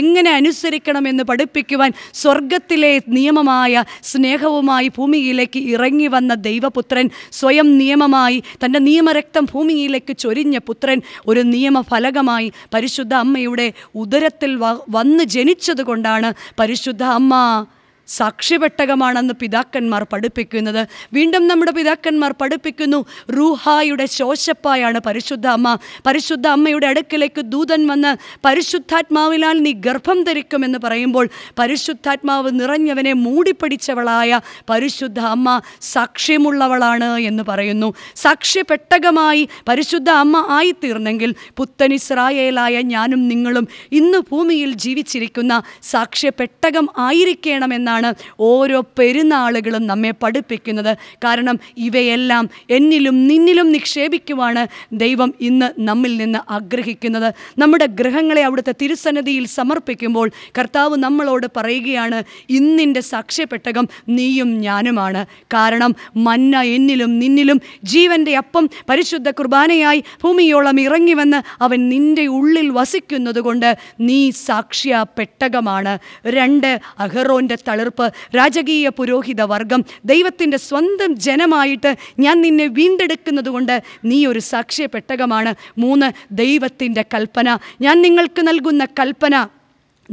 എങ്ങനെ അനുസരിക്കണമെന്ന് പഠിപ്പിക്കുവാൻ സ്വർഗത്തിലെ നിയമമായ സ്നേഹവുമായി ഭൂമിയിലേക്ക് ഇറങ്ങി വന്ന ദൈവപുത്രൻ സ്വയം നിയമമായി തൻ്റെ നിയമരക്തം ഭൂമിയിലേക്ക് ചൊരിഞ്ഞ പുത്രൻ ഒരു നിയമഫലകമായി പരിശുദ്ധ അമ്മയുടെ ഉദരത്തിൽ വന്ന് ജനിച്ചതുകൊണ്ടാണ് പരിശുദ്ധ അമ്മ സാക്ഷ്യപെട്ടകമാണെന്ന് പിതാക്കന്മാർ പഠിപ്പിക്കുന്നത് വീണ്ടും നമ്മുടെ പിതാക്കന്മാർ പഠിപ്പിക്കുന്നു റൂഹായുടെ ശോശപ്പായാണ് പരിശുദ്ധ അമ്മ പരിശുദ്ധ അമ്മയുടെ അടുക്കിലേക്ക് ദൂതൻ വന്ന് പരിശുദ്ധാത്മാവിനാൽ നീ ഗർഭം ധരിക്കുമെന്ന് പറയുമ്പോൾ പരിശുദ്ധാത്മാവ് നിറഞ്ഞവനെ മൂടിപ്പിടിച്ചവളായ പരിശുദ്ധ അമ്മ സാക്ഷ്യമുള്ളവളാണ് എന്ന് പറയുന്നു സാക്ഷ്യപെട്ടകമായി പരിശുദ്ധ അമ്മ ആയിത്തീർന്നെങ്കിൽ പുത്തൻ ഇസ്രായേലായ ഞാനും നിങ്ങളും ഇന്ന് ഭൂമിയിൽ ജീവിച്ചിരിക്കുന്ന സാക്ഷ്യപെട്ടകം ആയിരിക്കണമെന്നാണ് എന്നാണ് ഓരോ പെരുന്നാളുകളും നമ്മെ പഠിപ്പിക്കുന്നത് കാരണം ഇവയെല്ലാം എന്നിലും നിന്നിലും നിക്ഷേപിക്കുവാണ് ദൈവം ഇന്ന് നമ്മിൽ നിന്ന് ആഗ്രഹിക്കുന്നത് നമ്മുടെ ഗ്രഹങ്ങളെ അവിടുത്തെ തിരുസന്നിധിയിൽ സമർപ്പിക്കുമ്പോൾ കർത്താവ് നമ്മളോട് പറയുകയാണ് ഇന്നിൻ്റെ സാക്ഷ്യപ്പെട്ടകം നീയും ഞാനുമാണ് കാരണം മന്ന എന്നിലും നിന്നിലും ജീവൻ്റെ അപ്പം പരിശുദ്ധ കുർബാനയായി ഭൂമിയോളം ഇറങ്ങി വന്ന് അവൻ നിൻ്റെ ഉള്ളിൽ വസിക്കുന്നതുകൊണ്ട് നീ സാക്ഷ്യ പെട്ടകമാണ് രണ്ട് അഹറോൻ്റെ തളിർ പടർപ്പ് രാജകീയ പുരോഹിത വർഗം ദൈവത്തിൻ്റെ സ്വന്തം ജനമായിട്ട് ഞാൻ നിന്നെ വീണ്ടെടുക്കുന്നതുകൊണ്ട് നീ ഒരു സാക്ഷ്യപ്പെട്ടകമാണ് മൂന്ന് ദൈവത്തിൻ്റെ കൽപ്പന ഞാൻ നിങ്ങൾക്ക് നൽകുന്ന കൽപ്പന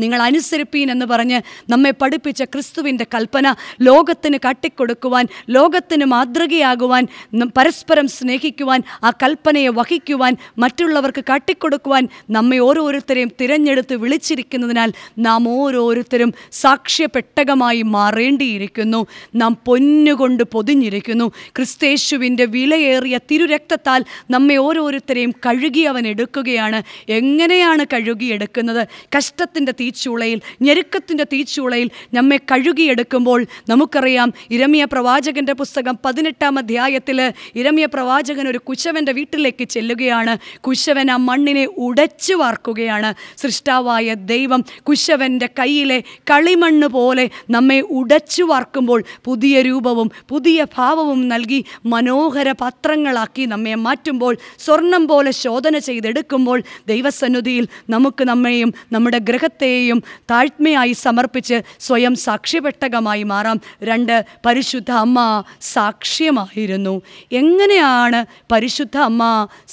നിങ്ങൾ അനുസരിപ്പീൻ എന്ന് പറഞ്ഞ് നമ്മെ പഠിപ്പിച്ച ക്രിസ്തുവിൻ്റെ കൽപ്പന ലോകത്തിന് കട്ടിക്കൊടുക്കുവാൻ ലോകത്തിന് മാതൃകയാകുവാൻ പരസ്പരം സ്നേഹിക്കുവാൻ ആ കൽപ്പനയെ വഹിക്കുവാൻ മറ്റുള്ളവർക്ക് കാട്ടിക്കൊടുക്കുവാൻ നമ്മെ ഓരോരുത്തരെയും തിരഞ്ഞെടുത്ത് വിളിച്ചിരിക്കുന്നതിനാൽ നാം ഓരോരുത്തരും സാക്ഷ്യപ്പെട്ടകമായി മാറേണ്ടിയിരിക്കുന്നു നാം പൊന്നുകൊണ്ട് പൊതിഞ്ഞിരിക്കുന്നു ക്രിസ്തേശുവിൻ്റെ വിലയേറിയ തിരുരക്തത്താൽ നമ്മെ ഓരോരുത്തരെയും കഴുകി അവൻ എടുക്കുകയാണ് എങ്ങനെയാണ് കഴുകിയെടുക്കുന്നത് കഷ്ടത്തിൻ്റെ തീച്ചുളയിൽ ഞെരുക്കത്തിൻ്റെ തീച്ചുളയിൽ നമ്മെ കഴുകിയെടുക്കുമ്പോൾ നമുക്കറിയാം ഇരമിയ പ്രവാചകൻ്റെ പുസ്തകം പതിനെട്ടാം അധ്യായത്തിൽ ഇരമിയ പ്രവാചകൻ ഒരു കുശവൻ്റെ വീട്ടിലേക്ക് ചെല്ലുകയാണ് കുശവൻ ആ മണ്ണിനെ ഉടച്ചു വാർക്കുകയാണ് സൃഷ്ടാവായ ദൈവം കുശവൻ്റെ കയ്യിലെ കളിമണ്ണ് പോലെ നമ്മെ ഉടച്ചു വാർക്കുമ്പോൾ പുതിയ രൂപവും പുതിയ ഭാവവും നൽകി മനോഹര പത്രങ്ങളാക്കി നമ്മെ മാറ്റുമ്പോൾ സ്വർണം പോലെ ശോധന ചെയ്തെടുക്കുമ്പോൾ ദൈവസന്നിധിയിൽ നമുക്ക് നമ്മെയും നമ്മുടെ ഗ്രഹത്തെ എല്ലാവരെയും താഴ്മയായി സമർപ്പിച്ച് സ്വയം സാക്ഷ്യപ്പെട്ടകമായി മാറാം രണ്ട് പരിശുദ്ധ അമ്മ സാക്ഷ്യമായിരുന്നു എങ്ങനെയാണ് പരിശുദ്ധ അമ്മ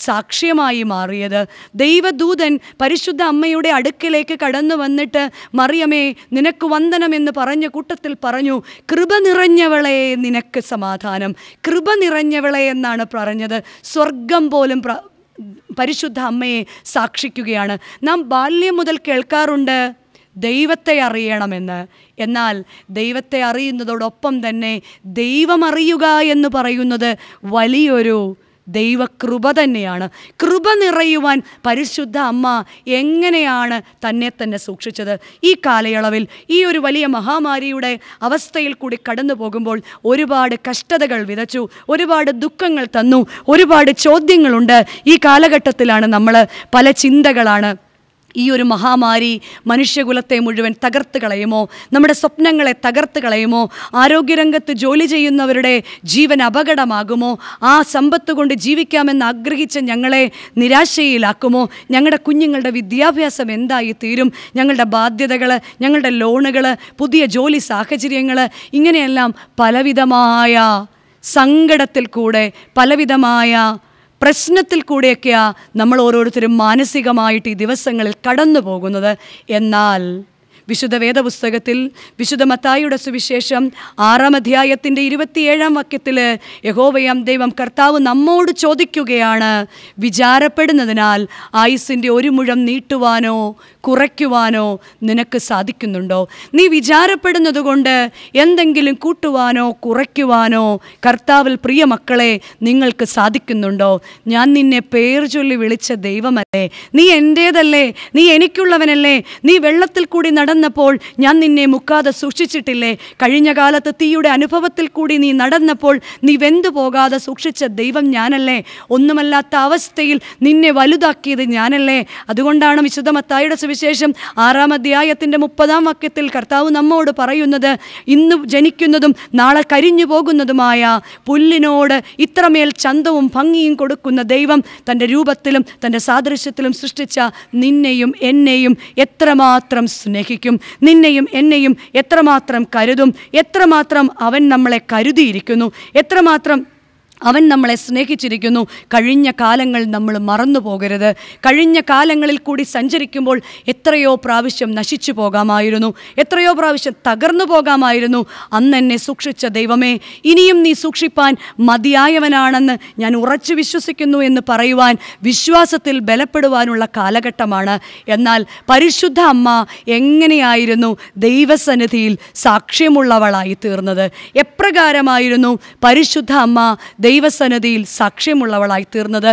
സാക്ഷ്യമായി മാറിയത് ദൈവദൂതൻ പരിശുദ്ധ അമ്മയുടെ അടുക്കിലേക്ക് കടന്നു വന്നിട്ട് മറിയമേ നിനക്ക് വന്ദനമെന്ന് പറഞ്ഞ കൂട്ടത്തിൽ പറഞ്ഞു കൃപ നിറഞ്ഞവളെ നിനക്ക് സമാധാനം കൃപ നിറഞ്ഞവളെ എന്നാണ് പറഞ്ഞത് സ്വർഗം പോലും പരിശുദ്ധ അമ്മയെ സാക്ഷിക്കുകയാണ് നാം ബാല്യം മുതൽ കേൾക്കാറുണ്ട് ദൈവത്തെ അറിയണമെന്ന് എന്നാൽ ദൈവത്തെ അറിയുന്നതോടൊപ്പം തന്നെ ദൈവമറിയുക എന്ന് പറയുന്നത് വലിയൊരു ദൈവകൃപ തന്നെയാണ് കൃപ നിറയുവാൻ പരിശുദ്ധ അമ്മ എങ്ങനെയാണ് തന്നെ തന്നെ സൂക്ഷിച്ചത് ഈ കാലയളവിൽ ഈ ഒരു വലിയ മഹാമാരിയുടെ അവസ്ഥയിൽ കൂടി കടന്നു പോകുമ്പോൾ ഒരുപാട് കഷ്ടതകൾ വിതച്ചു ഒരുപാട് ദുഃഖങ്ങൾ തന്നു ഒരുപാട് ചോദ്യങ്ങളുണ്ട് ഈ കാലഘട്ടത്തിലാണ് നമ്മൾ പല ചിന്തകളാണ് ഈ ഒരു മഹാമാരി മനുഷ്യകുലത്തെ മുഴുവൻ തകർത്ത് കളയുമോ നമ്മുടെ സ്വപ്നങ്ങളെ തകർത്ത് കളയുമോ ആരോഗ്യരംഗത്ത് ജോലി ചെയ്യുന്നവരുടെ ജീവൻ അപകടമാകുമോ ആ സമ്പത്ത് കൊണ്ട് ജീവിക്കാമെന്ന് ആഗ്രഹിച്ച ഞങ്ങളെ നിരാശയിലാക്കുമോ ഞങ്ങളുടെ കുഞ്ഞുങ്ങളുടെ വിദ്യാഭ്യാസം എന്തായി തീരും ഞങ്ങളുടെ ബാധ്യതകൾ ഞങ്ങളുടെ ലോണുകൾ പുതിയ ജോലി സാഹചര്യങ്ങൾ ഇങ്ങനെയെല്ലാം പലവിധമായ സങ്കടത്തിൽ കൂടെ പലവിധമായ പ്രശ്നത്തിൽ കൂടെയൊക്കെയാണ് നമ്മൾ ഓരോരുത്തരും മാനസികമായിട്ട് ഈ ദിവസങ്ങളിൽ കടന്നു പോകുന്നത് എന്നാൽ വിശുദ്ധ വേദപുസ്തകത്തിൽ വിശുദ്ധ മത്തായിയുടെ സുവിശേഷം ആറാം അധ്യായത്തിൻ്റെ ഇരുപത്തിയേഴാം വാക്യത്തിൽ യഹോവയം ദൈവം കർത്താവ് നമ്മോട് ചോദിക്കുകയാണ് വിചാരപ്പെടുന്നതിനാൽ ആയുസിൻ്റെ ഒരു മുഴം നീട്ടുവാനോ കുറയ്ക്കുവാനോ നിനക്ക് സാധിക്കുന്നുണ്ടോ നീ വിചാരപ്പെടുന്നത് കൊണ്ട് എന്തെങ്കിലും കൂട്ടുവാനോ കുറയ്ക്കുവാനോ കർത്താവിൽ പ്രിയ മക്കളെ നിങ്ങൾക്ക് സാധിക്കുന്നുണ്ടോ ഞാൻ നിന്നെ പേർ ചൊല്ലി വിളിച്ച ദൈവമല്ലേ നീ എൻ്റേതല്ലേ നീ എനിക്കുള്ളവനല്ലേ നീ വെള്ളത്തിൽ കൂടി നട നടന്നപ്പോൾ ഞാൻ നിന്നെ മുക്കാതെ സൂക്ഷിച്ചിട്ടില്ലേ കഴിഞ്ഞ കാലത്ത് തീയുടെ അനുഭവത്തിൽ കൂടി നീ നടന്നപ്പോൾ നീ വെന്തു പോകാതെ സൂക്ഷിച്ച ദൈവം ഞാനല്ലേ ഒന്നുമല്ലാത്ത അവസ്ഥയിൽ നിന്നെ വലുതാക്കിയത് ഞാനല്ലേ അതുകൊണ്ടാണ് വിശുദ്ധമത്തായുടെ സുവിശേഷം ആറാം അധ്യായത്തിൻ്റെ മുപ്പതാം വാക്യത്തിൽ കർത്താവ് നമ്മോട് പറയുന്നത് ഇന്ന് ജനിക്കുന്നതും നാളെ കരിഞ്ഞു പോകുന്നതുമായ പുല്ലിനോട് ഇത്രമേൽ ചന്തവും ഭംഗിയും കൊടുക്കുന്ന ദൈവം തൻ്റെ രൂപത്തിലും തൻ്റെ സാദൃശ്യത്തിലും സൃഷ്ടിച്ച നിന്നെയും എന്നെയും എത്രമാത്രം സ്നേഹിക്കും ഇരിക്കും നിന്നെയും എന്നെയും എത്രമാത്രം കരുതും എത്രമാത്രം അവൻ നമ്മളെ കരുതിയിരിക്കുന്നു എത്രമാത്രം അവൻ നമ്മളെ സ്നേഹിച്ചിരിക്കുന്നു കഴിഞ്ഞ കാലങ്ങൾ നമ്മൾ മറന്നു പോകരുത് കഴിഞ്ഞ കാലങ്ങളിൽ കൂടി സഞ്ചരിക്കുമ്പോൾ എത്രയോ പ്രാവശ്യം നശിച്ചു പോകാമായിരുന്നു എത്രയോ പ്രാവശ്യം തകർന്നു പോകാമായിരുന്നു അന്ന് സൂക്ഷിച്ച ദൈവമേ ഇനിയും നീ സൂക്ഷിപ്പാൻ മതിയായവനാണെന്ന് ഞാൻ ഉറച്ചു വിശ്വസിക്കുന്നു എന്ന് പറയുവാൻ വിശ്വാസത്തിൽ ബലപ്പെടുവാനുള്ള കാലഘട്ടമാണ് എന്നാൽ പരിശുദ്ധ അമ്മ എങ്ങനെയായിരുന്നു ദൈവസന്നിധിയിൽ സാക്ഷ്യമുള്ളവളായി തീർന്നത് എപ്രകാരമായിരുന്നു പരിശുദ്ധ അമ്മ ദൈവ ദൈവസന്നതിയിൽ സാക്ഷ്യമുള്ളവളായി തീർന്നത്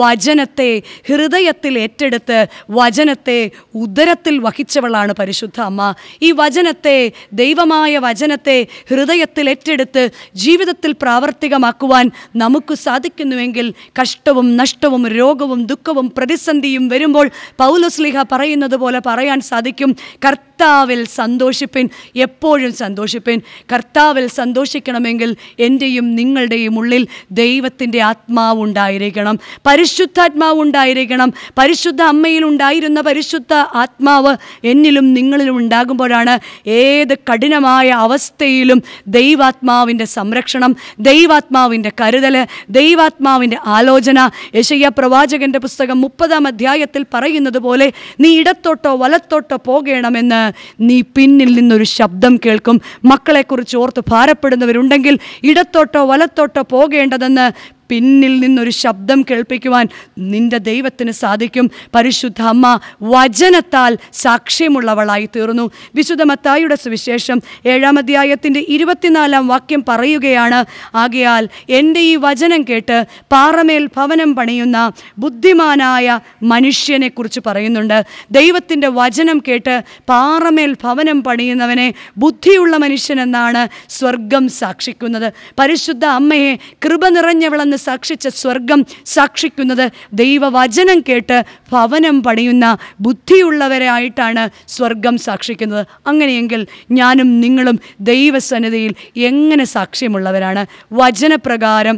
വചനത്തെ ഹൃദയത്തിൽ ഏറ്റെടുത്ത് വചനത്തെ ഉദരത്തിൽ വഹിച്ചവളാണ് പരിശുദ്ധ അമ്മ ഈ വചനത്തെ ദൈവമായ വചനത്തെ ഹൃദയത്തിൽ ഏറ്റെടുത്ത് ജീവിതത്തിൽ പ്രാവർത്തികമാക്കുവാൻ നമുക്ക് സാധിക്കുന്നുവെങ്കിൽ കഷ്ടവും നഷ്ടവും രോഗവും ദുഃഖവും പ്രതിസന്ധിയും വരുമ്പോൾ പൗലസ്ലിഹ പറയുന്നത് പോലെ പറയാൻ സാധിക്കും കർത്ത കർത്താവിൽ സന്തോഷിപ്പിൻ എപ്പോഴും സന്തോഷിപ്പിൻ കർത്താവിൽ സന്തോഷിക്കണമെങ്കിൽ എൻ്റെയും നിങ്ങളുടെയും ഉള്ളിൽ ദൈവത്തിൻ്റെ ആത്മാവ് ഉണ്ടായിരിക്കണം പരിശുദ്ധാത്മാവ് ഉണ്ടായിരിക്കണം പരിശുദ്ധ അമ്മയിൽ ഉണ്ടായിരുന്ന പരിശുദ്ധ ആത്മാവ് എന്നിലും നിങ്ങളിലും ഉണ്ടാകുമ്പോഴാണ് ഏത് കഠിനമായ അവസ്ഥയിലും ദൈവാത്മാവിൻ്റെ സംരക്ഷണം ദൈവാത്മാവിൻ്റെ കരുതൽ ദൈവാത്മാവിൻ്റെ ആലോചന യശയ്യ പ്രവാചകൻ്റെ പുസ്തകം മുപ്പതാം അധ്യായത്തിൽ പറയുന്നത് പോലെ നീ ഇടത്തോട്ടോ വലത്തോട്ടോ പോകേണമെന്ന് നീ പിന്നിൽ നിന്നൊരു ശബ്ദം കേൾക്കും മക്കളെക്കുറിച്ച് ഓർത്ത് ഭാരപ്പെടുന്നവരുണ്ടെങ്കിൽ ഇടത്തോട്ടോ വലത്തോട്ടോ പോകേണ്ടതെന്ന് പിന്നിൽ നിന്നൊരു ശബ്ദം കേൾപ്പിക്കുവാൻ നിന്റെ ദൈവത്തിന് സാധിക്കും പരിശുദ്ധ അമ്മ വചനത്താൽ സാക്ഷ്യമുള്ളവളായി തീർന്നു വിശുദ്ധ മത്തായിയുടെ സുവിശേഷം ഏഴാം അധ്യായത്തിൻ്റെ ഇരുപത്തിനാലാം വാക്യം പറയുകയാണ് ആകയാൽ എൻ്റെ ഈ വചനം കേട്ട് പാറമേൽ ഭവനം പണിയുന്ന ബുദ്ധിമാനായ മനുഷ്യനെക്കുറിച്ച് പറയുന്നുണ്ട് ദൈവത്തിൻ്റെ വചനം കേട്ട് പാറമേൽ ഭവനം പണിയുന്നവനെ ബുദ്ധിയുള്ള മനുഷ്യനെന്നാണ് സ്വർഗം സാക്ഷിക്കുന്നത് പരിശുദ്ധ അമ്മയെ കൃപ നിറഞ്ഞവളെന്ന് സാക്ഷിച്ച സ്വർഗം സാക്ഷിക്കുന്നത് ദൈവവചനം കേട്ട് ഭവനം പണിയുന്ന ബുദ്ധിയുള്ളവരായിട്ടാണ് സ്വർഗം സാക്ഷിക്കുന്നത് അങ്ങനെയെങ്കിൽ ഞാനും നിങ്ങളും ദൈവസന്നിധിയിൽ എങ്ങനെ സാക്ഷ്യമുള്ളവരാണ് വചനപ്രകാരം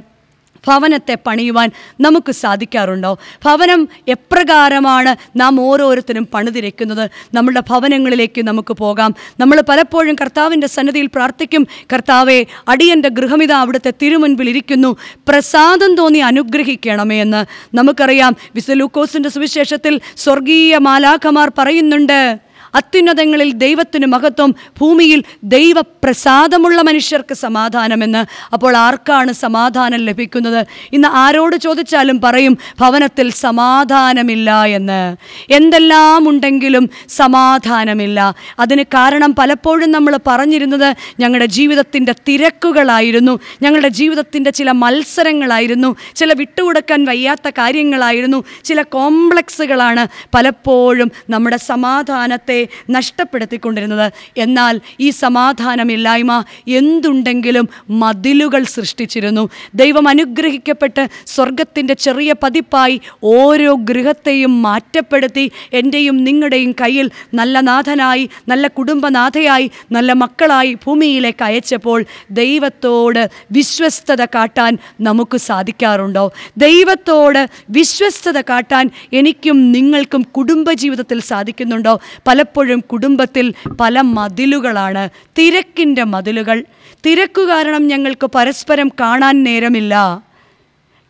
ഭവനത്തെ പണിയുവാൻ നമുക്ക് സാധിക്കാറുണ്ടോ ഭവനം എപ്രകാരമാണ് നാം ഓരോരുത്തരും പണിതിരക്കുന്നത് നമ്മുടെ ഭവനങ്ങളിലേക്ക് നമുക്ക് പോകാം നമ്മൾ പലപ്പോഴും കർത്താവിൻ്റെ സന്നദ്ധിയിൽ പ്രാർത്ഥിക്കും കർത്താവെ അടിയൻ്റെ ഗൃഹമിത അവിടുത്തെ തിരുമുൻപിൽ ഇരിക്കുന്നു പ്രസാദം തോന്നി അനുഗ്രഹിക്കണമേ എന്ന് നമുക്കറിയാം വിസലൂക്കോസിൻ്റെ സുവിശേഷത്തിൽ സ്വർഗീയ മാലാഖമാർ പറയുന്നുണ്ട് അത്യുന്നതങ്ങളിൽ ദൈവത്തിന് മഹത്വം ഭൂമിയിൽ ദൈവപ്രസാദമുള്ള മനുഷ്യർക്ക് സമാധാനമെന്ന് അപ്പോൾ ആർക്കാണ് സമാധാനം ലഭിക്കുന്നത് ഇന്ന് ആരോട് ചോദിച്ചാലും പറയും ഭവനത്തിൽ സമാധാനമില്ല എന്ന് എന്തെല്ലാം ഉണ്ടെങ്കിലും സമാധാനമില്ല അതിന് കാരണം പലപ്പോഴും നമ്മൾ പറഞ്ഞിരുന്നത് ഞങ്ങളുടെ ജീവിതത്തിൻ്റെ തിരക്കുകളായിരുന്നു ഞങ്ങളുടെ ജീവിതത്തിൻ്റെ ചില മത്സരങ്ങളായിരുന്നു ചില വിട്ടുകൊടുക്കാൻ വയ്യാത്ത കാര്യങ്ങളായിരുന്നു ചില കോംപ്ലക്സുകളാണ് പലപ്പോഴും നമ്മുടെ സമാധാനത്തെ നഷ്ടപ്പെടുത്തിക്കൊണ്ടിരുന്നത് എന്നാൽ ഈ സമാധാനമില്ലായ്മ എന്തുണ്ടെങ്കിലും മതിലുകൾ സൃഷ്ടിച്ചിരുന്നു ദൈവം അനുഗ്രഹിക്കപ്പെട്ട് സ്വർഗത്തിൻ്റെ ചെറിയ പതിപ്പായി ഓരോ ഗൃഹത്തെയും മാറ്റപ്പെടുത്തി എൻ്റെയും നിങ്ങളുടെയും കയ്യിൽ നല്ല നാഥനായി നല്ല കുടുംബനാഥയായി നല്ല മക്കളായി ഭൂമിയിലേക്ക് അയച്ചപ്പോൾ ദൈവത്തോട് വിശ്വസ്തത കാട്ടാൻ നമുക്ക് സാധിക്കാറുണ്ടോ ദൈവത്തോട് വിശ്വസ്തത കാട്ടാൻ എനിക്കും നിങ്ങൾക്കും കുടുംബജീവിതത്തിൽ സാധിക്കുന്നുണ്ടോ പല പലപ്പോഴും കുടുംബത്തിൽ പല മതിലുകളാണ് തിരക്കിൻ്റെ മതിലുകൾ തിരക്കു കാരണം ഞങ്ങൾക്ക് പരസ്പരം കാണാൻ നേരമില്ല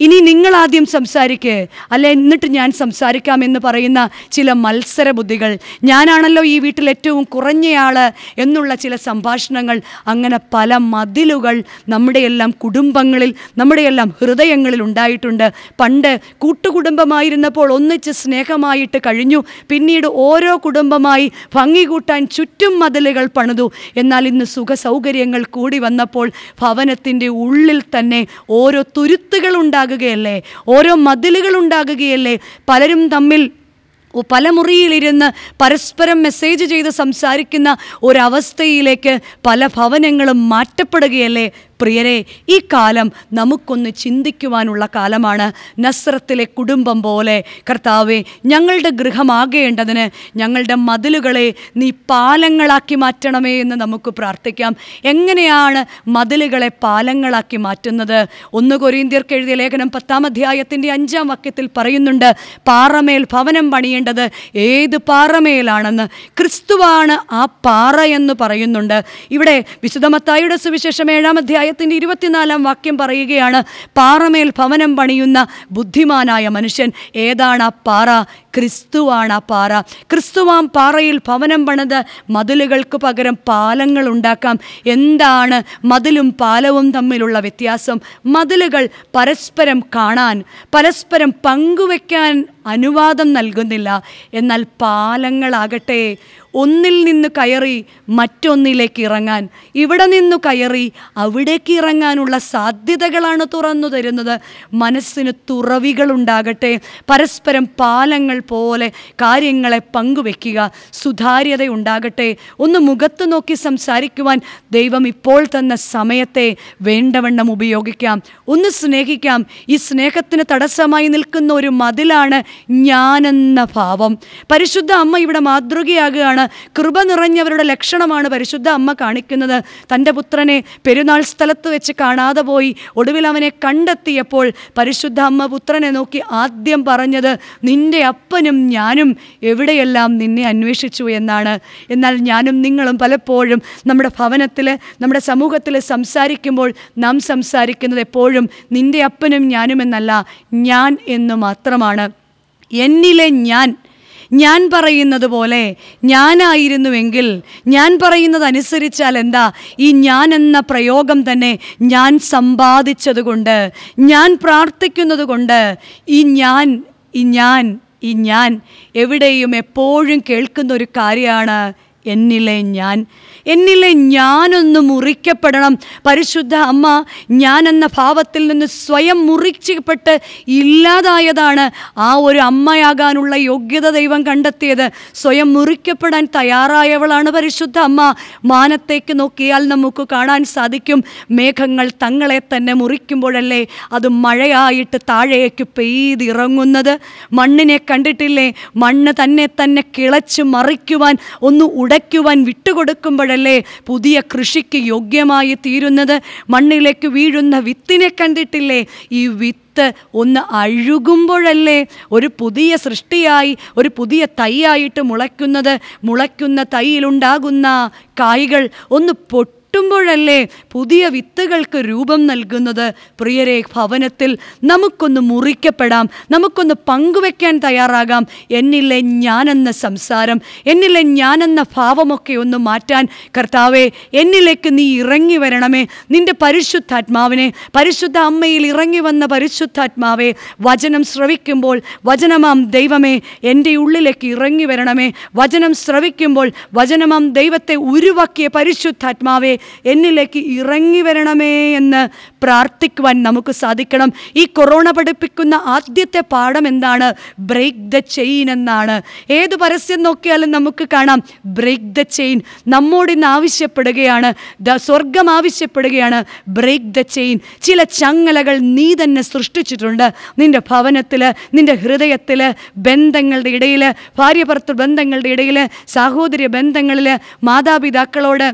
ഇനി നിങ്ങൾ ആദ്യം സംസാരിക്ക് അല്ലെ എന്നിട്ട് ഞാൻ സംസാരിക്കാമെന്ന് പറയുന്ന ചില മത്സര ബുദ്ധികൾ ഞാനാണല്ലോ ഈ വീട്ടിൽ ഏറ്റവും കുറഞ്ഞയാൾ എന്നുള്ള ചില സംഭാഷണങ്ങൾ അങ്ങനെ പല മതിലുകൾ നമ്മുടെയെല്ലാം കുടുംബങ്ങളിൽ നമ്മുടെയെല്ലാം ഹൃദയങ്ങളിൽ ഉണ്ടായിട്ടുണ്ട് പണ്ട് കൂട്ടുകുടുംബമായിരുന്നപ്പോൾ ഒന്നിച്ച് സ്നേഹമായിട്ട് കഴിഞ്ഞു പിന്നീട് ഓരോ കുടുംബമായി ഭംഗി കൂട്ടാൻ ചുറ്റും മതിലുകൾ പണിതു എന്നാൽ ഇന്ന് സുഖ സൗകര്യങ്ങൾ കൂടി വന്നപ്പോൾ ഭവനത്തിൻ്റെ ഉള്ളിൽ തന്നെ ഓരോ തുരുത്തുകൾ ഉണ്ടാകുകയല്ലേ ഓരോ മതിലുകൾ ഉണ്ടാകുകയല്ലേ പലരും തമ്മിൽ പല മുറിയിലിരുന്ന് പരസ്പരം മെസ്സേജ് ചെയ്ത് സംസാരിക്കുന്ന ഒരവസ്ഥയിലേക്ക് പല ഭവനങ്ങളും മാറ്റപ്പെടുകയല്ലേ പ്രിയരെ ഈ കാലം നമുക്കൊന്ന് ചിന്തിക്കുവാനുള്ള കാലമാണ് നസ്രത്തിലെ കുടുംബം പോലെ കർത്താവെ ഞങ്ങളുടെ ഗൃഹമാകേണ്ടതിന് ഞങ്ങളുടെ മതിലുകളെ നീ പാലങ്ങളാക്കി മാറ്റണമേ എന്ന് നമുക്ക് പ്രാർത്ഥിക്കാം എങ്ങനെയാണ് മതിലുകളെ പാലങ്ങളാക്കി മാറ്റുന്നത് ഒന്ന് കൊരീന്ത്യർക്ക് എഴുതിയ ലേഖനം പത്താം അധ്യായത്തിൻ്റെ അഞ്ചാം വാക്യത്തിൽ പറയുന്നുണ്ട് പാറമേൽ ഭവനം പണിയേണ്ടത് ഏത് പാറമേലാണെന്ന് ക്രിസ്തുവാണ് ആ പാറ എന്ന് പറയുന്നുണ്ട് ഇവിടെ വിശുദ്ധമത്തായുടെ സുവിശേഷം ഏഴാം അധ്യായം അധ്യായത്തിൻ്റെ ഇരുപത്തിനാലാം വാക്യം പറയുകയാണ് പാറമേൽ ഭവനം പണിയുന്ന ബുദ്ധിമാനായ മനുഷ്യൻ ഏതാണ് ആ പാറ ക്രിസ്തുവാണ് ആ പാറ ക്രിസ്തുവാം പാറയിൽ ഭവനം പണിത് മതിലുകൾക്ക് പകരം പാലങ്ങൾ ഉണ്ടാക്കാം എന്താണ് മതിലും പാലവും തമ്മിലുള്ള വ്യത്യാസം മതിലുകൾ പരസ്പരം കാണാൻ പരസ്പരം പങ്കുവെക്കാൻ അനുവാദം നൽകുന്നില്ല എന്നാൽ പാലങ്ങളാകട്ടെ ഒന്നിൽ നിന്ന് കയറി മറ്റൊന്നിലേക്ക് ഇറങ്ങാൻ ഇവിടെ നിന്ന് കയറി അവിടേക്ക് ഇറങ്ങാനുള്ള സാധ്യതകളാണ് തുറന്നു തരുന്നത് മനസ്സിന് തുറവികളുണ്ടാകട്ടെ പരസ്പരം പാലങ്ങൾ പോലെ കാര്യങ്ങളെ പങ്കുവെക്കുക സുതാര്യത ഉണ്ടാകട്ടെ ഒന്ന് മുഖത്ത് നോക്കി സംസാരിക്കുവാൻ ദൈവം ഇപ്പോൾ തന്ന സമയത്തെ വേണ്ടവണ്ണം ഉപയോഗിക്കാം ഒന്ന് സ്നേഹിക്കാം ഈ സ്നേഹത്തിന് തടസ്സമായി നിൽക്കുന്ന ഒരു മതിലാണ് ഞാനെന്ന ഭാവം പരിശുദ്ധ അമ്മ ഇവിടെ മാതൃകയാകുകയാണ് കൃപ നിറഞ്ഞവരുടെ ലക്ഷണമാണ് പരിശുദ്ധ അമ്മ കാണിക്കുന്നത് തൻ്റെ പുത്രനെ പെരുന്നാൾ സ്ഥലത്ത് വെച്ച് കാണാതെ പോയി ഒടുവിൽ അവനെ കണ്ടെത്തിയപ്പോൾ പരിശുദ്ധ അമ്മ പുത്രനെ നോക്കി ആദ്യം പറഞ്ഞത് നിൻ്റെ അപ്പനും ഞാനും എവിടെയെല്ലാം നിന്നെ അന്വേഷിച്ചു എന്നാണ് എന്നാൽ ഞാനും നിങ്ങളും പലപ്പോഴും നമ്മുടെ ഭവനത്തിൽ നമ്മുടെ സമൂഹത്തിൽ സംസാരിക്കുമ്പോൾ നാം സംസാരിക്കുന്നത് എപ്പോഴും നിൻ്റെ അപ്പനും ഞാനും എന്നല്ല ഞാൻ എന്ന് മാത്രമാണ് എന്നിലെ ഞാൻ ഞാൻ പറയുന്നത് പോലെ ഞാനായിരുന്നുവെങ്കിൽ ഞാൻ പറയുന്നതനുസരിച്ചാൽ അനുസരിച്ചാൽ എന്താ ഈ ഞാൻ എന്ന പ്രയോഗം തന്നെ ഞാൻ സമ്പാദിച്ചത് കൊണ്ട് ഞാൻ പ്രാർത്ഥിക്കുന്നത് കൊണ്ട് ഈ ഞാൻ ഈ ഞാൻ ഈ ഞാൻ എവിടെയും എപ്പോഴും കേൾക്കുന്ന ഒരു കാര്യമാണ് എന്നിലെ ഞാൻ എന്നിലെ ഞാനൊന്ന് മുറിക്കപ്പെടണം പരിശുദ്ധ അമ്മ ഞാൻ എന്ന ഭാവത്തിൽ നിന്ന് സ്വയം മുറിച്ചപ്പെട്ട് ഇല്ലാതായതാണ് ആ ഒരു അമ്മയാകാനുള്ള യോഗ്യത ദൈവം കണ്ടെത്തിയത് സ്വയം മുറിക്കപ്പെടാൻ തയ്യാറായവളാണ് പരിശുദ്ധ അമ്മ മാനത്തേക്ക് നോക്കിയാൽ നമുക്ക് കാണാൻ സാധിക്കും മേഘങ്ങൾ തങ്ങളെ തന്നെ മുറിക്കുമ്പോഴല്ലേ അത് മഴയായിട്ട് താഴേക്ക് പെയ്തിറങ്ങുന്നത് മണ്ണിനെ കണ്ടിട്ടില്ലേ മണ്ണ് തന്നെ തന്നെ കിളച്ച് മറിക്കുവാൻ ഒന്ന് ഉടയ്ക്കുവാൻ വിട്ടുകൊടുക്കുമ്പോഴല്ലേ കണ്ടിട്ടാണല്ലേ പുതിയ കൃഷിക്ക് യോഗ്യമായി തീരുന്നത് മണ്ണിലേക്ക് വീഴുന്ന വിത്തിനെ കണ്ടിട്ടില്ലേ ഈ വിത്ത് ഒന്ന് അഴുകുമ്പോഴല്ലേ ഒരു പുതിയ സൃഷ്ടിയായി ഒരു പുതിയ തൈയായിട്ട് മുളയ്ക്കുന്നത് മുളയ്ക്കുന്ന തൈയിലുണ്ടാകുന്ന കായ്കൾ ഒന്ന് പൊട്ട് വെട്ടുമ്പോഴല്ലേ പുതിയ വിത്തുകൾക്ക് രൂപം നൽകുന്നത് പ്രിയരെ ഭവനത്തിൽ നമുക്കൊന്ന് മുറിക്കപ്പെടാം നമുക്കൊന്ന് പങ്കുവെക്കാൻ തയ്യാറാകാം എന്നിലെ ഞാനെന്ന സംസാരം എന്നിലെ ഞാനെന്ന ഭാവമൊക്കെ ഒന്ന് മാറ്റാൻ കർത്താവെ എന്നിലേക്ക് നീ ഇറങ്ങി വരണമേ നിൻ്റെ പരിശുദ്ധാത്മാവിനെ പരിശുദ്ധ അമ്മയിൽ ഇറങ്ങി വന്ന പരിശുദ്ധാത്മാവെ വചനം ശ്രവിക്കുമ്പോൾ വചനമാം ദൈവമേ എൻ്റെ ഉള്ളിലേക്ക് ഇറങ്ങി വരണമേ വചനം ശ്രവിക്കുമ്പോൾ വചനമാം ദൈവത്തെ ഉരുവാക്കിയ പരിശുദ്ധാത്മാവേ എന്നിലേക്ക് ഇറങ്ങി വരണമേ എന്ന് പ്രാർത്ഥിക്കുവാൻ നമുക്ക് സാധിക്കണം ഈ കൊറോണ പഠിപ്പിക്കുന്ന ആദ്യത്തെ പാഠം എന്താണ് ബ്രേക്ക് ദ ചെയിൻ എന്നാണ് ഏത് പരസ്യം നോക്കിയാലും നമുക്ക് കാണാം ബ്രേക്ക് ദ ചെയിൻ നമ്മോട് ഇന്ന് ആവശ്യപ്പെടുകയാണ് ദ സ്വർഗം ആവശ്യപ്പെടുകയാണ് ബ്രേക്ക് ദ ചെയിൻ ചില ചങ്ങലകൾ നീ തന്നെ സൃഷ്ടിച്ചിട്ടുണ്ട് നിൻ്റെ ഭവനത്തിൽ നിൻ്റെ ഹൃദയത്തിൽ ബന്ധങ്ങളുടെ ഇടയിൽ ഭാര്യ ഭർത്തൃ ബന്ധങ്ങളുടെ ഇടയിൽ സാഹോദര്യ ബന്ധങ്ങളിൽ മാതാപിതാക്കളോട്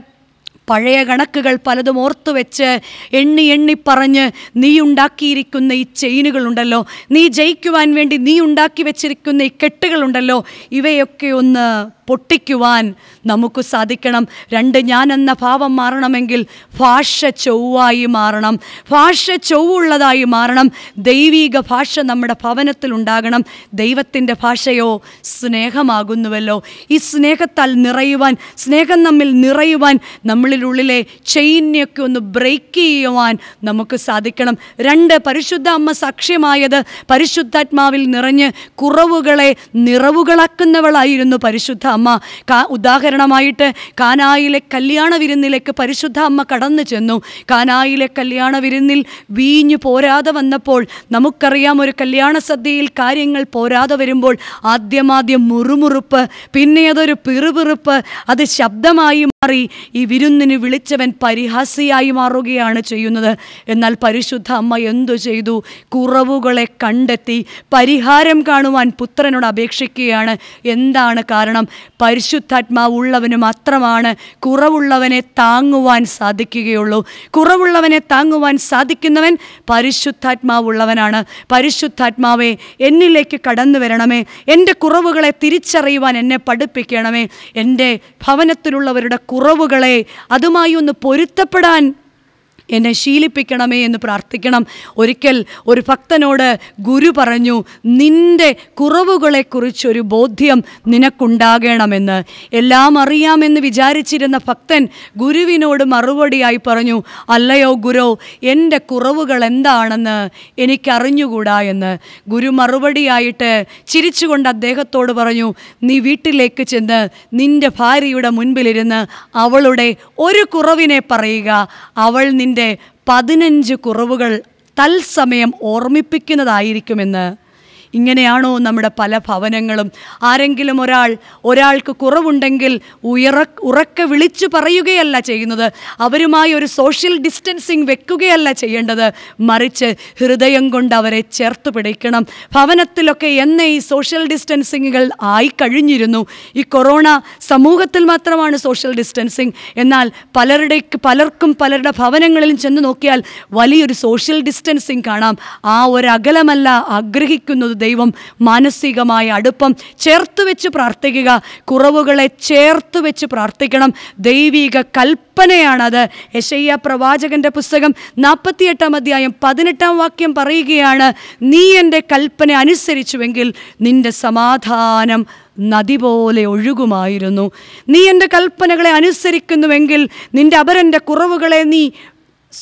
പഴയ കണക്കുകൾ പലതും ഓർത്തു വെച്ച് എണ്ണി എണ്ണി പറഞ്ഞ് നീ ഉണ്ടാക്കിയിരിക്കുന്ന ഈ ചെയിനുകളുണ്ടല്ലോ നീ ജയിക്കുവാൻ വേണ്ടി നീ ഉണ്ടാക്കി വെച്ചിരിക്കുന്ന ഈ കെട്ടുകളുണ്ടല്ലോ ഇവയൊക്കെ ഒന്ന് പൊട്ടിക്കുവാൻ നമുക്ക് സാധിക്കണം രണ്ട് ഞാൻ എന്ന ഭാവം മാറണമെങ്കിൽ ഭാഷ ചൊവ്വായി മാറണം ഭാഷ ചൊവ്വുള്ളതായി മാറണം ദൈവീക ഭാഷ നമ്മുടെ ഭവനത്തിൽ ഉണ്ടാകണം ദൈവത്തിൻ്റെ ഭാഷയോ സ്നേഹമാകുന്നുവല്ലോ ഈ സ്നേഹത്താൽ നിറയുവാൻ സ്നേഹം നമ്മിൽ നിറയുവാൻ നമ്മളിലുള്ളിലെ ചെയിനെയൊക്കെ ഒന്ന് ബ്രേക്ക് ചെയ്യുവാൻ നമുക്ക് സാധിക്കണം രണ്ട് പരിശുദ്ധ അമ്മ സാക്ഷ്യമായത് പരിശുദ്ധാത്മാവിൽ നിറഞ്ഞ് കുറവുകളെ നിറവുകളാക്കുന്നവളായിരുന്നു പരിശുദ്ധ അമ്മ ഉദാഹരണമായിട്ട് കാനായിലെ കല്യാണ വിരുന്നിലേക്ക് പരിശുദ്ധ അമ്മ കടന്നു ചെന്നു കാനായിലെ കല്യാണ വിരുന്നിൽ വീഞ്ഞു പോരാതെ വന്നപ്പോൾ നമുക്കറിയാം ഒരു കല്യാണ സദ്യയിൽ കാര്യങ്ങൾ പോരാതെ വരുമ്പോൾ ആദ്യമാദ്യം മുറുമുറുപ്പ് പിന്നെ അതൊരു പിറുപിറുപ്പ് അത് ശബ്ദമായി മാറി ഈ വിരുന്നിന് വിളിച്ചവൻ പരിഹാസിയായി മാറുകയാണ് ചെയ്യുന്നത് എന്നാൽ പരിശുദ്ധ അമ്മ എന്തു ചെയ്തു കുറവുകളെ കണ്ടെത്തി പരിഹാരം കാണുവാൻ പുത്രനോട് അപേക്ഷിക്കുകയാണ് എന്താണ് കാരണം പരിശുദ്ധാത്മാവുള്ളവന് മാത്രമാണ് കുറവുള്ളവനെ താങ്ങുവാൻ സാധിക്കുകയുള്ളൂ കുറവുള്ളവനെ താങ്ങുവാൻ സാധിക്കുന്നവൻ പരിശുദ്ധാത്മാവുള്ളവനാണ് പരിശുദ്ധാത്മാവെ എന്നിലേക്ക് കടന്നു വരണമേ എൻ്റെ കുറവുകളെ തിരിച്ചറിയുവാൻ എന്നെ പഠിപ്പിക്കണമേ എൻ്റെ ഭവനത്തിലുള്ളവരുടെ കുറവുകളെ അതുമായി ഒന്ന് പൊരുത്തപ്പെടാൻ എന്നെ ശീലിപ്പിക്കണമേ എന്ന് പ്രാർത്ഥിക്കണം ഒരിക്കൽ ഒരു ഭക്തനോട് ഗുരു പറഞ്ഞു നിൻ്റെ കുറവുകളെക്കുറിച്ചൊരു ബോധ്യം നിനക്കുണ്ടാകണമെന്ന് എല്ലാം അറിയാമെന്ന് വിചാരിച്ചിരുന്ന ഭക്തൻ ഗുരുവിനോട് മറുപടിയായി പറഞ്ഞു അല്ലയോ ഗുരു എൻ്റെ കുറവുകൾ എന്താണെന്ന് എനിക്കറിഞ്ഞുകൂടാ എന്ന് ഗുരു മറുപടിയായിട്ട് ചിരിച്ചുകൊണ്ട് അദ്ദേഹത്തോട് പറഞ്ഞു നീ വീട്ടിലേക്ക് ചെന്ന് നിൻ്റെ ഭാര്യയുടെ മുൻപിലിരുന്ന് അവളുടെ ഒരു കുറവിനെ പറയുക അവൾ നിൻ്റെ പതിനഞ്ച് കുറവുകൾ തത്സമയം ഓർമ്മിപ്പിക്കുന്നതായിരിക്കുമെന്ന് ഇങ്ങനെയാണോ നമ്മുടെ പല ഭവനങ്ങളും ആരെങ്കിലും ഒരാൾ ഒരാൾക്ക് കുറവുണ്ടെങ്കിൽ ഉയറ ഉറക്കെ വിളിച്ചു പറയുകയല്ല ചെയ്യുന്നത് അവരുമായി ഒരു സോഷ്യൽ ഡിസ്റ്റൻസിങ് വെക്കുകയല്ല ചെയ്യേണ്ടത് മറിച്ച് ഹൃദയം കൊണ്ട് അവരെ ചേർത്ത് പിടിക്കണം ഭവനത്തിലൊക്കെ എന്നെ ഈ സോഷ്യൽ ഡിസ്റ്റൻസിങ്ങുകൾ ആയി കഴിഞ്ഞിരുന്നു ഈ കൊറോണ സമൂഹത്തിൽ മാത്രമാണ് സോഷ്യൽ ഡിസ്റ്റൻസിങ് എന്നാൽ പലരുടെ പലർക്കും പലരുടെ ഭവനങ്ങളിലും ചെന്ന് നോക്കിയാൽ വലിയൊരു സോഷ്യൽ ഡിസ്റ്റൻസിങ് കാണാം ആ ഒരു അകലമല്ല ആഗ്രഹിക്കുന്നത് ദൈവം മാനസികമായ അടുപ്പം ചേർത്ത് വെച്ച് പ്രാർത്ഥിക്കുക കുറവുകളെ ചേർത്ത് വെച്ച് പ്രാർത്ഥിക്കണം ദൈവിക കൽപ്പനയാണത് യശയ്യ പ്രവാചകൻ്റെ പുസ്തകം എട്ടാം അധ്യായം പതിനെട്ടാം വാക്യം പറയുകയാണ് നീ എൻ്റെ കൽപ്പന അനുസരിച്ചുവെങ്കിൽ നിൻ്റെ സമാധാനം നദി പോലെ ഒഴുകുമായിരുന്നു നീ എൻ്റെ കൽപ്പനകളെ അനുസരിക്കുന്നുവെങ്കിൽ നിൻ്റെ അപരൻ്റെ കുറവുകളെ നീ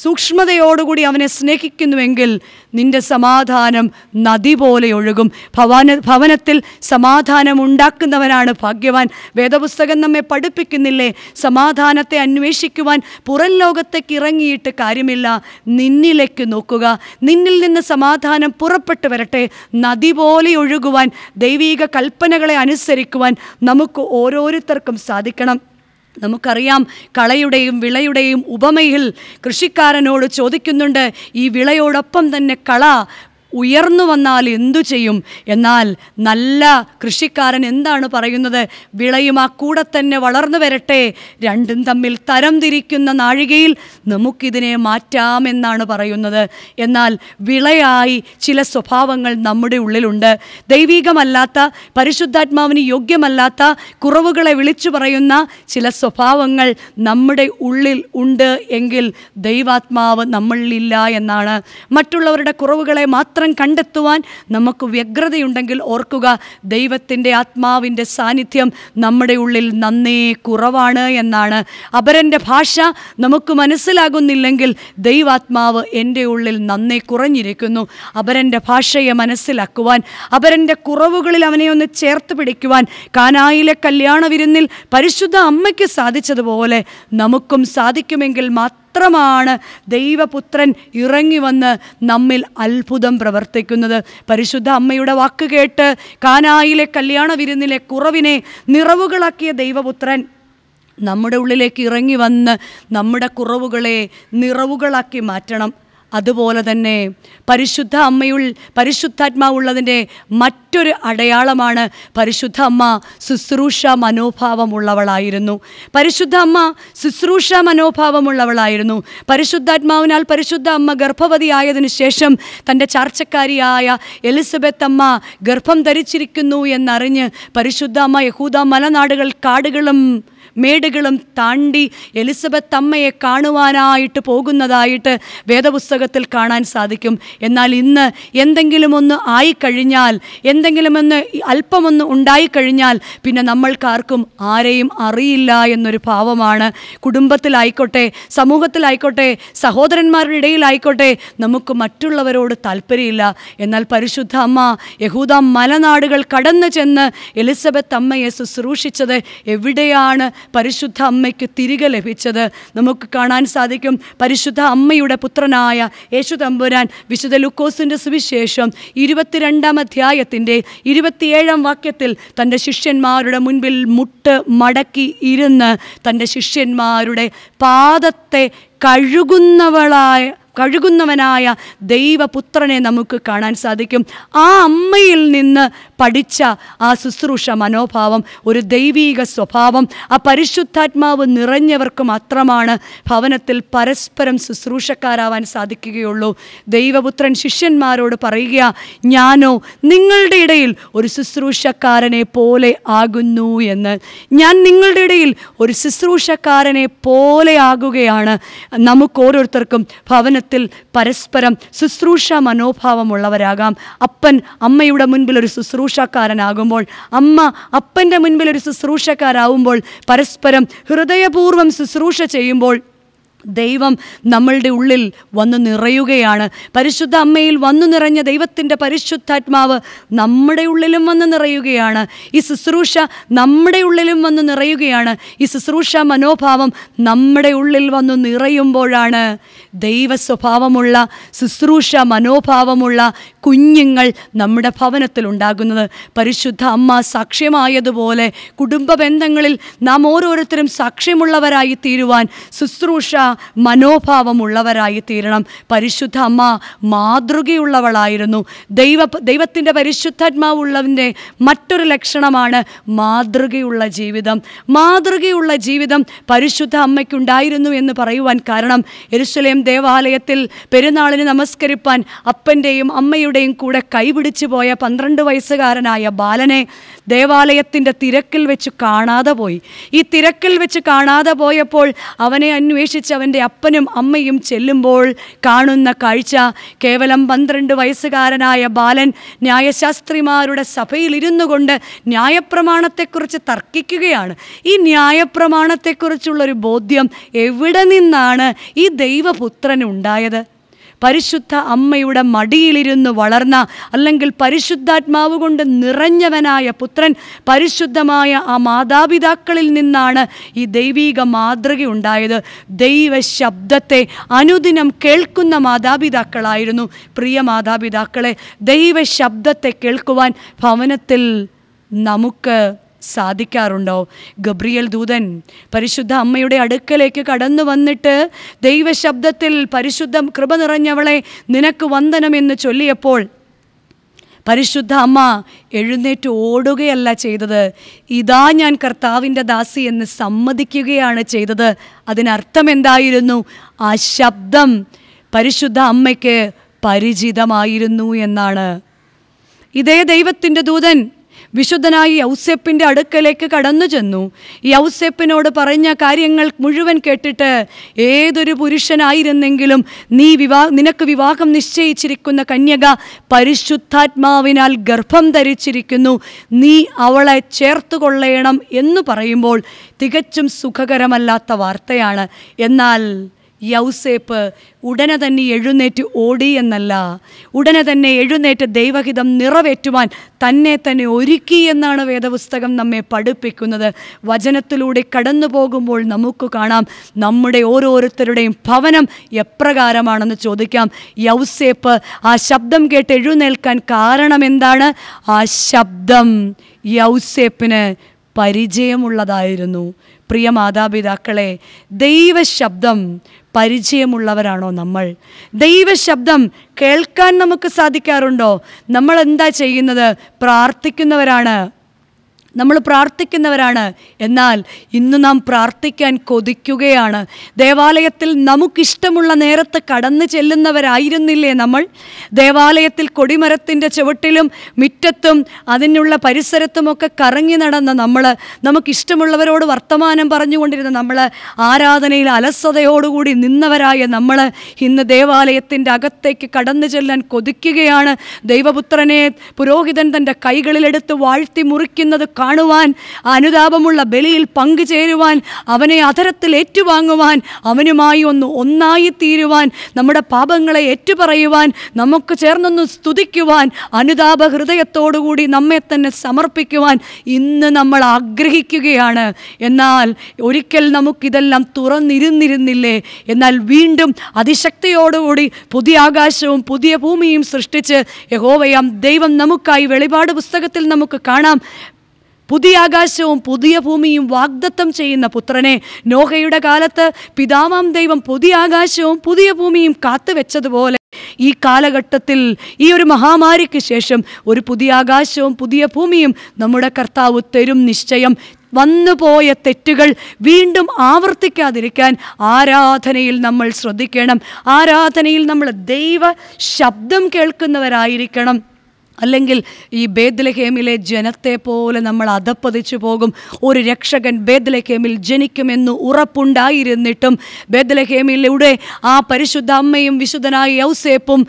സൂക്ഷ്മതയോടുകൂടി അവനെ സ്നേഹിക്കുന്നുവെങ്കിൽ നിന്റെ സമാധാനം നദി പോലെ ഒഴുകും ഭവന ഭവനത്തിൽ സമാധാനം ഉണ്ടാക്കുന്നവനാണ് ഭാഗ്യവാൻ വേദപുസ്തകം നമ്മെ പഠിപ്പിക്കുന്നില്ലേ സമാധാനത്തെ അന്വേഷിക്കുവാൻ പുറം ലോകത്തേക്ക് ഇറങ്ങിയിട്ട് കാര്യമില്ല നിന്നിലേക്ക് നോക്കുക നിന്നിൽ നിന്ന് സമാധാനം പുറപ്പെട്ടു വരട്ടെ നദി പോലെ ഒഴുകുവാൻ ദൈവീക കൽപ്പനകളെ അനുസരിക്കുവാൻ നമുക്ക് ഓരോരുത്തർക്കും സാധിക്കണം നമുക്കറിയാം കളയുടെയും വിളയുടെയും ഉപമയിൽ കൃഷിക്കാരനോട് ചോദിക്കുന്നുണ്ട് ഈ വിളയോടൊപ്പം തന്നെ കള ഉയർന്നു വന്നാൽ എന്തു ചെയ്യും എന്നാൽ നല്ല കൃഷിക്കാരൻ എന്താണ് പറയുന്നത് വിളയും ആ കൂടെ തന്നെ വളർന്നു വരട്ടെ രണ്ടും തമ്മിൽ തരം തിരിക്കുന്ന നാഴികയിൽ നമുക്കിതിനെ മാറ്റാമെന്നാണ് പറയുന്നത് എന്നാൽ വിളയായി ചില സ്വഭാവങ്ങൾ നമ്മുടെ ഉള്ളിലുണ്ട് ദൈവികമല്ലാത്ത പരിശുദ്ധാത്മാവിന് യോഗ്യമല്ലാത്ത കുറവുകളെ വിളിച്ചു പറയുന്ന ചില സ്വഭാവങ്ങൾ നമ്മുടെ ഉള്ളിൽ ഉണ്ട് എങ്കിൽ ദൈവാത്മാവ് നമ്മളിലില്ല എന്നാണ് മറ്റുള്ളവരുടെ കുറവുകളെ മാത്രം മാത്രം കണ്ടെത്തുവാൻ നമുക്ക് വ്യഗ്രതയുണ്ടെങ്കിൽ ഓർക്കുക ദൈവത്തിൻ്റെ ആത്മാവിൻ്റെ സാന്നിധ്യം നമ്മുടെ ഉള്ളിൽ നന്നേ കുറവാണ് എന്നാണ് അപരൻ്റെ ഭാഷ നമുക്ക് മനസ്സിലാകുന്നില്ലെങ്കിൽ ദൈവാത്മാവ് എൻ്റെ ഉള്ളിൽ നന്നേ കുറഞ്ഞിരിക്കുന്നു അപരൻ്റെ ഭാഷയെ മനസ്സിലാക്കുവാൻ അപരൻ്റെ കുറവുകളിൽ അവനെ ഒന്ന് ചേർത്ത് പിടിക്കുവാൻ കാനായിലെ കല്യാണ വിരുന്നിൽ പരിശുദ്ധ അമ്മയ്ക്ക് സാധിച്ചതുപോലെ നമുക്കും സാധിക്കുമെങ്കിൽ മാത്രം മാത്രമാണ് ദൈവപുത്രൻ ഇറങ്ങി വന്ന് നമ്മിൽ അത്ഭുതം പ്രവർത്തിക്കുന്നത് പരിശുദ്ധ അമ്മയുടെ വാക്ക് കേട്ട് കാനായിലെ കല്യാണ വിരുന്നിലെ കുറവിനെ നിറവുകളാക്കിയ ദൈവപുത്രൻ നമ്മുടെ ഉള്ളിലേക്ക് ഇറങ്ങി വന്ന് നമ്മുടെ കുറവുകളെ നിറവുകളാക്കി മാറ്റണം അതുപോലെ തന്നെ പരിശുദ്ധ അമ്മയുൾ പരിശുദ്ധാത്മാവുള്ളതിൻ്റെ മറ്റൊരു അടയാളമാണ് പരിശുദ്ധ അമ്മ ശുശ്രൂഷ മനോഭാവമുള്ളവളായിരുന്നു പരിശുദ്ധ അമ്മ ശുശ്രൂഷ മനോഭാവമുള്ളവളായിരുന്നു പരിശുദ്ധാത്മാവിനാൽ പരിശുദ്ധ അമ്മ ഗർഭവതിയായതിനു ശേഷം തൻ്റെ ചാർച്ചക്കാരിയായ എലിസബത്ത് അമ്മ ഗർഭം ധരിച്ചിരിക്കുന്നു എന്നറിഞ്ഞ് പരിശുദ്ധ അമ്മ യഹൂദ മലനാടുകൾ കാടുകളും മേടുകളും താണ്ടി എലിസബത്ത് അമ്മയെ കാണുവാനായിട്ട് പോകുന്നതായിട്ട് വേദപുസ്തകത്തിൽ കാണാൻ സാധിക്കും എന്നാൽ ഇന്ന് എന്തെങ്കിലും ഒന്ന് ആയിക്കഴിഞ്ഞാൽ എന്തെങ്കിലും ഒന്ന് അല്പമൊന്ന് ഉണ്ടായിക്കഴിഞ്ഞാൽ പിന്നെ നമ്മൾക്കാർക്കും ആരെയും അറിയില്ല എന്നൊരു ഭാവമാണ് കുടുംബത്തിലായിക്കോട്ടെ സമൂഹത്തിലായിക്കോട്ടെ സഹോദരന്മാരുടെ ഇടയിലായിക്കോട്ടെ നമുക്ക് മറ്റുള്ളവരോട് താല്പര്യമില്ല എന്നാൽ പരിശുദ്ധ അമ്മ യഹൂദ മലനാടുകൾ കടന്നു ചെന്ന് എലിസബത്ത് അമ്മയെ ശുശ്രൂഷിച്ചത് എവിടെയാണ് പരിശുദ്ധ അമ്മയ്ക്ക് തിരികെ ലഭിച്ചത് നമുക്ക് കാണാൻ സാധിക്കും പരിശുദ്ധ അമ്മയുടെ പുത്രനായ യേശു തമ്പുരാൻ വിശുദ്ധ ലുക്കോസിൻ്റെ സുവിശേഷം ഇരുപത്തിരണ്ടാം അധ്യായത്തിൻ്റെ ഇരുപത്തിയേഴാം വാക്യത്തിൽ തൻ്റെ ശിഷ്യന്മാരുടെ മുൻപിൽ മുട്ട് മടക്കി ഇരുന്ന് തൻ്റെ ശിഷ്യന്മാരുടെ പാദത്തെ കഴുകുന്നവളായ കഴുകുന്നവനായ ദൈവപുത്രനെ നമുക്ക് കാണാൻ സാധിക്കും ആ അമ്മയിൽ നിന്ന് പഠിച്ച ആ ശുശ്രൂഷ മനോഭാവം ഒരു ദൈവീക സ്വഭാവം ആ പരിശുദ്ധാത്മാവ് നിറഞ്ഞവർക്ക് മാത്രമാണ് ഭവനത്തിൽ പരസ്പരം ശുശ്രൂഷക്കാരാവാൻ സാധിക്കുകയുള്ളൂ ദൈവപുത്രൻ ശിഷ്യന്മാരോട് പറയുക ഞാനോ നിങ്ങളുടെ ഇടയിൽ ഒരു ശുശ്രൂഷക്കാരനെ പോലെ ആകുന്നു എന്ന് ഞാൻ നിങ്ങളുടെ ഇടയിൽ ഒരു ശുശ്രൂഷക്കാരനെ പോലെ ആകുകയാണ് നമുക്ക് ഓരോരുത്തർക്കും ഭവനത്തിൽ പരസ്പരം ശുശ്രൂഷ മനോഭാവമുള്ളവരാകാം അപ്പൻ അമ്മയുടെ മുൻപിൽ ഒരു ശുശ്രൂഷ ശുശ്രൂഷക്കാരനാകുമ്പോൾ അമ്മ അപ്പൻ്റെ മുൻപിൽ ഒരു ശുശ്രൂഷക്കാരാവുമ്പോൾ പരസ്പരം ഹൃദയപൂർവ്വം ശുശ്രൂഷ ചെയ്യുമ്പോൾ ദൈവം നമ്മളുടെ ഉള്ളിൽ വന്നു നിറയുകയാണ് പരിശുദ്ധ അമ്മയിൽ വന്നു നിറഞ്ഞ ദൈവത്തിൻ്റെ പരിശുദ്ധാത്മാവ് നമ്മുടെ ഉള്ളിലും വന്ന് നിറയുകയാണ് ഈ ശുശ്രൂഷ നമ്മുടെ ഉള്ളിലും വന്ന് നിറയുകയാണ് ഈ ശുശ്രൂഷ മനോഭാവം നമ്മുടെ ഉള്ളിൽ വന്നു നിറയുമ്പോഴാണ് ദൈവ സ്വഭാവമുള്ള ശുശ്രൂഷ മനോഭാവമുള്ള കുഞ്ഞുങ്ങൾ നമ്മുടെ ഭവനത്തിലുണ്ടാകുന്നത് പരിശുദ്ധ അമ്മ സാക്ഷ്യമായതുപോലെ കുടുംബ ബന്ധങ്ങളിൽ നാം ഓരോരുത്തരും സാക്ഷ്യമുള്ളവരായി തീരുവാൻ ശുശ്രൂഷ മനോഭാവമുള്ളവരായി തീരണം പരിശുദ്ധ അമ്മ മാതൃകയുള്ളവളായിരുന്നു ദൈവ ദൈവത്തിൻ്റെ പരിശുദ്ധാത്മാവുള്ളതിൻ്റെ മറ്റൊരു ലക്ഷണമാണ് മാതൃകയുള്ള ജീവിതം മാതൃകയുള്ള ജീവിതം പരിശുദ്ധ അമ്മയ്ക്കുണ്ടായിരുന്നു എന്ന് പറയുവാൻ കാരണം എരുസലേം ദേവാലയത്തിൽ പെരുന്നാളിന് നമസ്കരിപ്പാൻ അപ്പൻ്റെയും അമ്മയുടെയും കൂടെ കൈപിടിച്ചു പോയ പന്ത്രണ്ട് വയസ്സുകാരനായ ബാലനെ ദേവാലയത്തിൻ്റെ തിരക്കിൽ വെച്ച് കാണാതെ പോയി ഈ തിരക്കിൽ വെച്ച് കാണാതെ പോയപ്പോൾ അവനെ അന്വേഷിച്ച് അവൻ്റെ അപ്പനും അമ്മയും ചെല്ലുമ്പോൾ കാണുന്ന കാഴ്ച കേവലം പന്ത്രണ്ട് വയസ്സുകാരനായ ബാലൻ ന്യായശാസ്ത്രിമാരുടെ സഭയിൽ ഇരുന്നു കൊണ്ട് ന്യായപ്രമാണത്തെക്കുറിച്ച് തർക്കിക്കുകയാണ് ഈ ന്യായപ്രമാണത്തെക്കുറിച്ചുള്ളൊരു ബോധ്യം എവിടെ നിന്നാണ് ഈ ദൈവപുത്രൻ ഉണ്ടായത് പരിശുദ്ധ അമ്മയുടെ മടിയിലിരുന്ന് വളർന്ന അല്ലെങ്കിൽ പരിശുദ്ധാത്മാവ് കൊണ്ട് നിറഞ്ഞവനായ പുത്രൻ പരിശുദ്ധമായ ആ മാതാപിതാക്കളിൽ നിന്നാണ് ഈ ദൈവീക മാതൃക ഉണ്ടായത് ദൈവശബ്ദത്തെ അനുദിനം കേൾക്കുന്ന മാതാപിതാക്കളായിരുന്നു പ്രിയ മാതാപിതാക്കളെ ദൈവശബ്ദത്തെ കേൾക്കുവാൻ ഭവനത്തിൽ നമുക്ക് സാധിക്കാറുണ്ടോ ഗബ്രിയൽ ദൂതൻ പരിശുദ്ധ അമ്മയുടെ അടുക്കലേക്ക് കടന്നു വന്നിട്ട് ദൈവശബ്ദത്തിൽ പരിശുദ്ധം കൃപ നിറഞ്ഞവളെ നിനക്ക് വന്ദനമെന്ന് ചൊല്ലിയപ്പോൾ പരിശുദ്ധ അമ്മ എഴുന്നേറ്റ് ഓടുകയല്ല ചെയ്തത് ഇതാ ഞാൻ കർത്താവിൻ്റെ ദാസി എന്ന് സമ്മതിക്കുകയാണ് ചെയ്തത് അതിനർത്ഥം എന്തായിരുന്നു ആ ശബ്ദം പരിശുദ്ധ അമ്മയ്ക്ക് പരിചിതമായിരുന്നു എന്നാണ് ഇതേ ദൈവത്തിൻ്റെ ദൂതൻ വിശുദ്ധനായി യൗസേപ്പിൻ്റെ അടുക്കലേക്ക് കടന്നു ചെന്നു യൗസേപ്പിനോട് പറഞ്ഞ കാര്യങ്ങൾ മുഴുവൻ കേട്ടിട്ട് ഏതൊരു പുരുഷനായിരുന്നെങ്കിലും നീ വിവാ നിനക്ക് വിവാഹം നിശ്ചയിച്ചിരിക്കുന്ന കന്യക പരിശുദ്ധാത്മാവിനാൽ ഗർഭം ധരിച്ചിരിക്കുന്നു നീ അവളെ ചേർത്ത് കൊള്ളയണം എന്ന് പറയുമ്പോൾ തികച്ചും സുഖകരമല്ലാത്ത വാർത്തയാണ് എന്നാൽ യൗസേപ്പ് ഉടനെ തന്നെ എഴുന്നേറ്റ് ഓടി എന്നല്ല ഉടനെ തന്നെ എഴുന്നേറ്റ് ദൈവഹിതം നിറവേറ്റുവാൻ തന്നെ തന്നെ ഒരുക്കി എന്നാണ് വേദപുസ്തകം നമ്മെ പഠിപ്പിക്കുന്നത് വചനത്തിലൂടെ കടന്നു പോകുമ്പോൾ നമുക്ക് കാണാം നമ്മുടെ ഓരോരുത്തരുടെയും ഭവനം എപ്രകാരമാണെന്ന് ചോദിക്കാം യൗസേപ്പ് ആ ശബ്ദം കേട്ട് എഴുന്നേൽക്കാൻ കാരണം എന്താണ് ആ ശബ്ദം യൗസേപ്പിന് പരിചയമുള്ളതായിരുന്നു പ്രിയ മാതാപിതാക്കളെ ദൈവശബ്ദം പരിചയമുള്ളവരാണോ നമ്മൾ ദൈവശബ്ദം കേൾക്കാൻ നമുക്ക് സാധിക്കാറുണ്ടോ നമ്മൾ എന്താ ചെയ്യുന്നത് പ്രാർത്ഥിക്കുന്നവരാണ് നമ്മൾ പ്രാർത്ഥിക്കുന്നവരാണ് എന്നാൽ ഇന്ന് നാം പ്രാർത്ഥിക്കാൻ കൊതിക്കുകയാണ് ദേവാലയത്തിൽ നമുക്കിഷ്ടമുള്ള നേരത്ത് കടന്നു ചെല്ലുന്നവരായിരുന്നില്ലേ നമ്മൾ ദേവാലയത്തിൽ കൊടിമരത്തിൻ്റെ ചുവട്ടിലും മുറ്റത്തും അതിനുള്ള പരിസരത്തുമൊക്കെ കറങ്ങി നടന്ന നമ്മൾ നമുക്കിഷ്ടമുള്ളവരോട് വർത്തമാനം പറഞ്ഞുകൊണ്ടിരുന്ന നമ്മൾ ആരാധനയിൽ അലസതയോടുകൂടി നിന്നവരായ നമ്മൾ ഇന്ന് ദേവാലയത്തിൻ്റെ അകത്തേക്ക് കടന്നു ചെല്ലാൻ കൊതിക്കുകയാണ് ദൈവപുത്രനെ പുരോഹിതൻ തൻ്റെ കൈകളിലെടുത്ത് വാഴ്ത്തി മുറിക്കുന്നത് കാണുവാൻ അനുതാപമുള്ള ബലിയിൽ പങ്കുചേരുവാൻ അവനെ അധരത്തിൽ ഏറ്റുവാങ്ങുവാൻ അവനുമായി ഒന്ന് ഒന്നായി തീരുവാൻ നമ്മുടെ പാപങ്ങളെ ഏറ്റുപറയുവാൻ നമുക്ക് ചേർന്നൊന്ന് സ്തുതിക്കുവാൻ അനുതാപ ഹൃദയത്തോടുകൂടി നമ്മെ തന്നെ സമർപ്പിക്കുവാൻ ഇന്ന് നമ്മൾ ആഗ്രഹിക്കുകയാണ് എന്നാൽ ഒരിക്കൽ നമുക്കിതെല്ലാം തുറന്നിരുന്നിരുന്നില്ലേ എന്നാൽ വീണ്ടും അതിശക്തിയോടുകൂടി പുതിയ ആകാശവും പുതിയ ഭൂമിയും സൃഷ്ടിച്ച് യഹോവയാം ദൈവം നമുക്കായി വെളിപാട് പുസ്തകത്തിൽ നമുക്ക് കാണാം പുതിയ ആകാശവും പുതിയ ഭൂമിയും വാഗ്ദത്തം ചെയ്യുന്ന പുത്രനെ നോഹയുടെ കാലത്ത് പിതാമാം ദൈവം പുതിയ ആകാശവും പുതിയ ഭൂമിയും കാത്തുവെച്ചതുപോലെ ഈ കാലഘട്ടത്തിൽ ഈ ഒരു മഹാമാരിക്ക് ശേഷം ഒരു പുതിയ ആകാശവും പുതിയ ഭൂമിയും നമ്മുടെ കർത്താവ് തരും നിശ്ചയം വന്നുപോയ തെറ്റുകൾ വീണ്ടും ആവർത്തിക്കാതിരിക്കാൻ ആരാധനയിൽ നമ്മൾ ശ്രദ്ധിക്കണം ആരാധനയിൽ നമ്മൾ ദൈവ ശബ്ദം കേൾക്കുന്നവരായിരിക്കണം അല്ലെങ്കിൽ ഈ ബേദ്ലഹേമിലെ ജനത്തെ പോലെ നമ്മൾ അതപ്പതിച്ചു പോകും ഒരു രക്ഷകൻ ബേദ്ലഹേമിൽ ജനിക്കുമെന്ന് ഉറപ്പുണ്ടായിരുന്നിട്ടും ബേദ്ലഹേമിലൂടെ ആ പരിശുദ്ധ അമ്മയും വിശുദ്ധനായ യൗസേപ്പും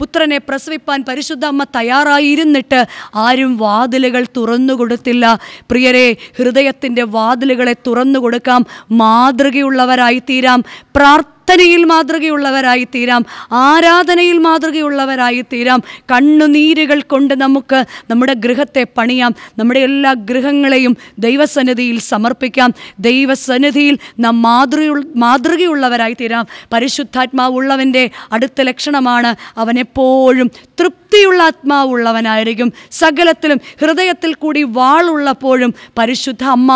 പുത്രനെ പ്രസവിപ്പാൻ പരിശുദ്ധ അമ്മ തയ്യാറായിരുന്നിട്ട് ആരും വാതിലുകൾ തുറന്നു കൊടുത്തില്ല പ്രിയരെ ഹൃദയത്തിൻ്റെ വാതിലുകളെ തുറന്നു കൊടുക്കാം മാതൃകയുള്ളവരായി തീരാം പ്രാർത്ഥന പ്രാർത്ഥനയിൽ മാതൃകയുള്ളവരായി തീരാം ആരാധനയിൽ മാതൃകയുള്ളവരായി തീരാം കണ്ണുനീരുകൾ കൊണ്ട് നമുക്ക് നമ്മുടെ ഗൃഹത്തെ പണിയാം നമ്മുടെ എല്ലാ ഗൃഹങ്ങളെയും ദൈവസന്നിധിയിൽ സമർപ്പിക്കാം ദൈവസന്നിധിയിൽ നാം മാതൃ മാതൃകയുള്ളവരായി തീരാം പരിശുദ്ധാത്മാവുള്ളവൻ്റെ അടുത്ത ലക്ഷണമാണ് അവനെപ്പോഴും തൃപ്തി ശക്തിയുള്ള ആത്മാവുള്ളവനായിരിക്കും സകലത്തിലും ഹൃദയത്തിൽ കൂടി വാളുള്ളപ്പോഴും പരിശുദ്ധ അമ്മ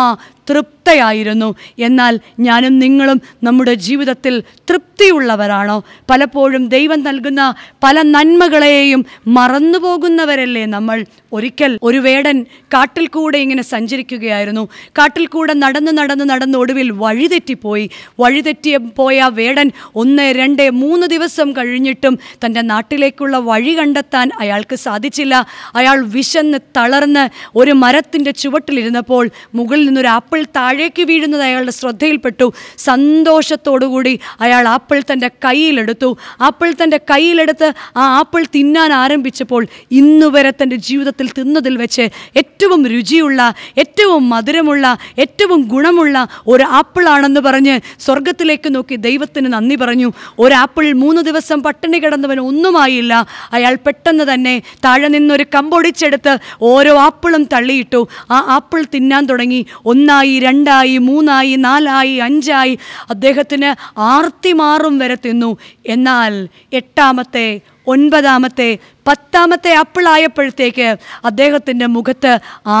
തൃപ്തയായിരുന്നു എന്നാൽ ഞാനും നിങ്ങളും നമ്മുടെ ജീവിതത്തിൽ തൃപ്തിയുള്ളവരാണോ പലപ്പോഴും ദൈവം നൽകുന്ന പല നന്മകളെയും മറന്നുപോകുന്നവരല്ലേ നമ്മൾ ഒരിക്കൽ ഒരു വേടൻ കാട്ടിൽ കൂടെ ഇങ്ങനെ സഞ്ചരിക്കുകയായിരുന്നു കാട്ടിൽ കൂടെ നടന്ന് നടന്ന് നടന്ന് ഒടുവിൽ വഴിതെറ്റിപ്പോയി വഴിതെറ്റി പോയ വേടൻ ഒന്ന് രണ്ട് മൂന്ന് ദിവസം കഴിഞ്ഞിട്ടും തൻ്റെ നാട്ടിലേക്കുള്ള വഴി കണ്ടെത്താൻ അയാൾക്ക് സാധിച്ചില്ല അയാൾ വിശന്ന് തളർന്ന് ഒരു മരത്തിൻ്റെ ചുവട്ടിലിരുന്നപ്പോൾ മുകളിൽ നിന്നൊരു ആപ്പിൾ താഴേക്ക് വീഴുന്നത് അയാളുടെ ശ്രദ്ധയിൽപ്പെട്ടു സന്തോഷത്തോടുകൂടി അയാൾ ആപ്പിൾ തൻ്റെ കയ്യിലെടുത്തു ആപ്പിൾ തൻ്റെ കയ്യിലെടുത്ത് ആ ആപ്പിൾ തിന്നാൻ ആരംഭിച്ചപ്പോൾ ഇന്നുവരെ തൻ്റെ ജീവിതത്തിൽ തിന്നതിൽ വെച്ച് ഏറ്റവും രുചിയുള്ള ഏറ്റവും മധുരമുള്ള ഏറ്റവും ഗുണമുള്ള ഒരു ആപ്പിളാണെന്ന് പറഞ്ഞ് സ്വർഗത്തിലേക്ക് നോക്കി ദൈവത്തിന് നന്ദി പറഞ്ഞു ഒരു ആപ്പിൾ മൂന്ന് ദിവസം പട്ടിണി കിടന്നവൻ ഒന്നുമായില്ല അയാൾ പെട്ടെന്ന് പെട്ടെന്ന് തന്നെ താഴെ നിന്നൊരു കമ്പൊടിച്ചെടുത്ത് ഓരോ ആപ്പിളും തള്ളിയിട്ടു ആ ആപ്പിൾ തിന്നാൻ തുടങ്ങി ഒന്നായി രണ്ടായി മൂന്നായി നാലായി അഞ്ചായി അദ്ദേഹത്തിന് ആർത്തി മാറും വരെ തിന്നു എന്നാൽ എട്ടാമത്തെ ഒൻപതാമത്തെ പത്താമത്തെ ആപ്പിളായപ്പോഴത്തേക്ക് അദ്ദേഹത്തിൻ്റെ മുഖത്ത്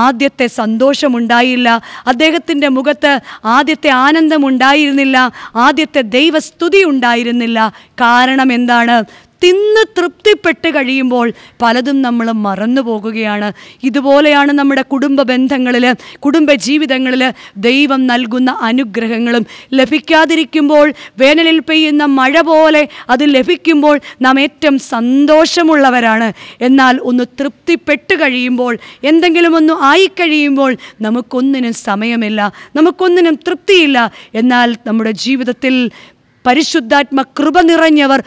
ആദ്യത്തെ സന്തോഷമുണ്ടായില്ല അദ്ദേഹത്തിൻ്റെ മുഖത്ത് ആദ്യത്തെ ആനന്ദമുണ്ടായിരുന്നില്ല ആദ്യത്തെ ദൈവസ്തുതി ഉണ്ടായിരുന്നില്ല കാരണം എന്താണ് തിന്ന് തൃപ്തിപ്പെട്ട് കഴിയുമ്പോൾ പലതും നമ്മൾ മറന്നു പോകുകയാണ് ഇതുപോലെയാണ് നമ്മുടെ കുടുംബ ബന്ധങ്ങളിൽ കുടുംബ ജീവിതങ്ങളിൽ ദൈവം നൽകുന്ന അനുഗ്രഹങ്ങളും ലഭിക്കാതിരിക്കുമ്പോൾ വേനലിൽ പെയ്യുന്ന മഴ പോലെ അത് ലഭിക്കുമ്പോൾ നാം ഏറ്റവും സന്തോഷമുള്ളവരാണ് എന്നാൽ ഒന്ന് തൃപ്തിപ്പെട്ട് കഴിയുമ്പോൾ എന്തെങ്കിലും ഒന്ന് ആയിക്കഴിയുമ്പോൾ നമുക്കൊന്നിനും സമയമില്ല നമുക്കൊന്നിനും തൃപ്തിയില്ല എന്നാൽ നമ്മുടെ ജീവിതത്തിൽ പരിശുദ്ധാത്മ കൃപ നിറഞ്ഞവർ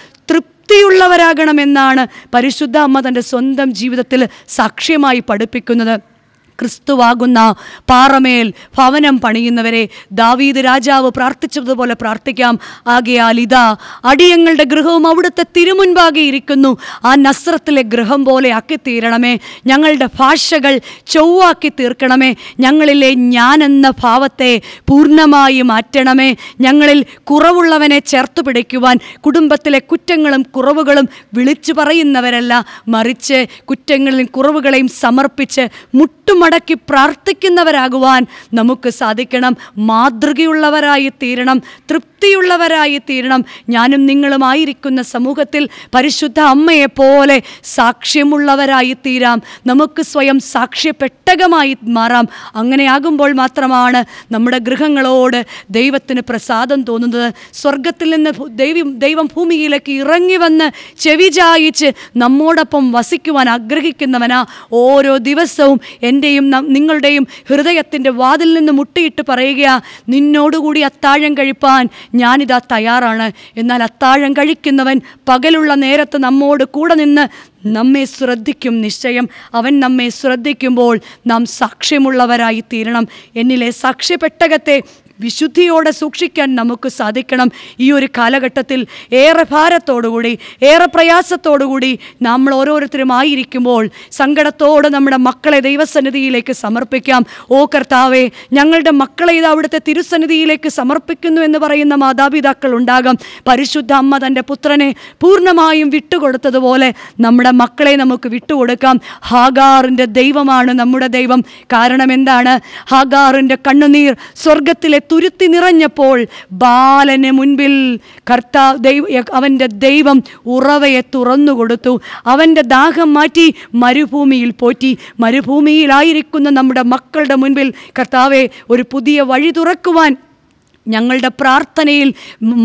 ഭക്തിയുള്ളവരാകണമെന്നാണ് പരിശുദ്ധ അമ്മ തൻ്റെ സ്വന്തം ജീവിതത്തിൽ സാക്ഷ്യമായി പഠിപ്പിക്കുന്നത് ക്രിസ്തുവാകുന്ന പാറമേൽ ഭവനം പണിയുന്നവരെ ദാവീദ് രാജാവ് പ്രാർത്ഥിച്ചതുപോലെ പ്രാർത്ഥിക്കാം ആകയാൽ ഇതാ അടിയങ്ങളുടെ ഗൃഹവും അവിടുത്തെ തിരുമുൻപാകെ ഇരിക്കുന്നു ആ നസ്രത്തിലെ ഗൃഹം പോലെ ആക്കി തീരണമേ ഞങ്ങളുടെ ഭാഷകൾ ചൊവ്വാക്കി തീർക്കണമേ ഞങ്ങളിലെ ഞാൻ എന്ന ഭാവത്തെ പൂർണ്ണമായി മാറ്റണമേ ഞങ്ങളിൽ കുറവുള്ളവനെ ചേർത്ത് പിടിക്കുവാൻ കുടുംബത്തിലെ കുറ്റങ്ങളും കുറവുകളും വിളിച്ചു പറയുന്നവരല്ല മറിച്ച് കുറ്റങ്ങളെയും കുറവുകളെയും സമർപ്പിച്ച് മുട്ടുമ കീഴടക്കി പ്രാർത്ഥിക്കുന്നവരാകുവാൻ നമുക്ക് സാധിക്കണം മാതൃകയുള്ളവരായി തീരണം തൃപ്തിയുള്ളവരായി തീരണം ഞാനും നിങ്ങളുമായിരിക്കുന്ന സമൂഹത്തിൽ പരിശുദ്ധ അമ്മയെപ്പോലെ സാക്ഷ്യമുള്ളവരായി തീരാം നമുക്ക് സ്വയം സാക്ഷ്യപ്പെട്ടകമായി മാറാം അങ്ങനെയാകുമ്പോൾ മാത്രമാണ് നമ്മുടെ ഗൃഹങ്ങളോട് ദൈവത്തിന് പ്രസാദം തോന്നുന്നത് സ്വർഗത്തിൽ നിന്ന് ദൈവം ദൈവം ഭൂമിയിലേക്ക് ഇറങ്ങി വന്ന് ചെവിചായിച്ച് നമ്മോടൊപ്പം വസിക്കുവാൻ ആഗ്രഹിക്കുന്നവനാ ഓരോ ദിവസവും എൻ്റെയും എൻ്റെയും നിങ്ങളുടെയും ഹൃദയത്തിൻ്റെ വാതിൽ നിന്ന് മുട്ടിയിട്ട് പറയുക നിന്നോടുകൂടി അത്താഴം കഴിപ്പാൻ ഞാനിതാ തയ്യാറാണ് എന്നാൽ അത്താഴം കഴിക്കുന്നവൻ പകലുള്ള നേരത്ത് നമ്മോട് കൂടെ നിന്ന് നമ്മെ ശ്രദ്ധിക്കും നിശ്ചയം അവൻ നമ്മെ ശ്രദ്ധിക്കുമ്പോൾ നാം സാക്ഷ്യമുള്ളവരായി തീരണം എന്നിലെ സാക്ഷ്യപ്പെട്ടകത്തെ വിശുദ്ധിയോടെ സൂക്ഷിക്കാൻ നമുക്ക് സാധിക്കണം ഈ ഒരു കാലഘട്ടത്തിൽ ഏറെ ഭാരത്തോടുകൂടി ഏറെ പ്രയാസത്തോടുകൂടി നമ്മൾ ഓരോരുത്തരും ആയിരിക്കുമ്പോൾ സങ്കടത്തോടെ നമ്മുടെ മക്കളെ ദൈവസന്നിധിയിലേക്ക് സമർപ്പിക്കാം ഓ കർത്താവെ ഞങ്ങളുടെ മക്കളെ ഇത് അവിടുത്തെ തിരുസന്നിധിയിലേക്ക് സമർപ്പിക്കുന്നു എന്ന് പറയുന്ന മാതാപിതാക്കൾ ഉണ്ടാകാം പരിശുദ്ധ അമ്മ തൻ്റെ പുത്രനെ പൂർണ്ണമായും വിട്ടുകൊടുത്തതുപോലെ നമ്മുടെ മക്കളെ നമുക്ക് വിട്ടുകൊടുക്കാം ഹാഗാറിൻ്റെ ദൈവമാണ് നമ്മുടെ ദൈവം കാരണം എന്താണ് ഹാഗാറിൻ്റെ കണ്ണുനീർ സ്വർഗത്തിലെ തുരുത്തി നിറഞ്ഞപ്പോൾ ബാലന് മുൻപിൽ കർത്താവ് ദൈവ അവൻ്റെ ദൈവം ഉറവയെ തുറന്നു കൊടുത്തു അവൻ്റെ ദാഹം മാറ്റി മരുഭൂമിയിൽ പോറ്റി മരുഭൂമിയിലായിരിക്കുന്ന നമ്മുടെ മക്കളുടെ മുൻപിൽ കർത്താവെ ഒരു പുതിയ വഴി തുറക്കുവാൻ ഞങ്ങളുടെ പ്രാർത്ഥനയിൽ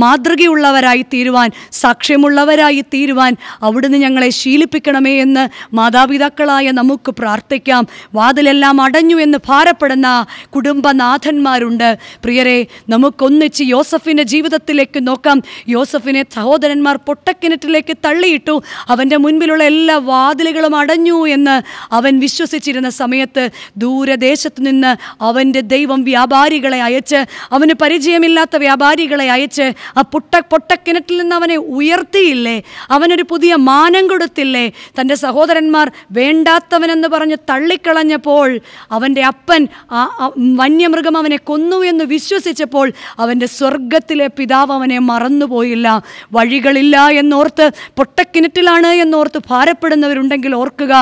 മാതൃകയുള്ളവരായി തീരുവാൻ സാക്ഷ്യമുള്ളവരായി തീരുവാൻ അവിടുന്ന് ഞങ്ങളെ ശീലിപ്പിക്കണമേ എന്ന് മാതാപിതാക്കളായ നമുക്ക് പ്രാർത്ഥിക്കാം വാതിലെല്ലാം അടഞ്ഞു എന്ന് ഭാരപ്പെടുന്ന കുടുംബനാഥന്മാരുണ്ട് പ്രിയരെ നമുക്കൊന്നിച്ച് യോസഫിൻ്റെ ജീവിതത്തിലേക്ക് നോക്കാം യോസഫിനെ സഹോദരന്മാർ പൊട്ടക്കിണറ്റിലേക്ക് തള്ളിയിട്ടു അവൻ്റെ മുൻപിലുള്ള എല്ലാ വാതിലുകളും അടഞ്ഞു എന്ന് അവൻ വിശ്വസിച്ചിരുന്ന സമയത്ത് ദൂരദേശത്ത് നിന്ന് അവൻ്റെ ദൈവം വ്യാപാരികളെ അയച്ച് അവന് പരിചയം മൂല്യമില്ലാത്ത വ്യാപാരികളെ അയച്ച് ആ പൊട്ട പൊട്ടക്കിണറ്റിൽ നിന്ന് അവനെ ഉയർത്തിയില്ലേ അവനൊരു പുതിയ മാനം കൊടുത്തില്ലേ തൻ്റെ സഹോദരന്മാർ വേണ്ടാത്തവനെന്ന് പറഞ്ഞ് തള്ളിക്കളഞ്ഞപ്പോൾ അവൻ്റെ അപ്പൻ ആ വന്യമൃഗം അവനെ കൊന്നു എന്ന് വിശ്വസിച്ചപ്പോൾ അവൻ്റെ സ്വർഗത്തിലെ പിതാവ് അവനെ മറന്നുപോയില്ല വഴികളില്ല എന്നോർത്ത് പൊട്ടക്കിണറ്റിലാണ് എന്നോർത്ത് ഭാരപ്പെടുന്നവരുണ്ടെങ്കിൽ ഓർക്കുക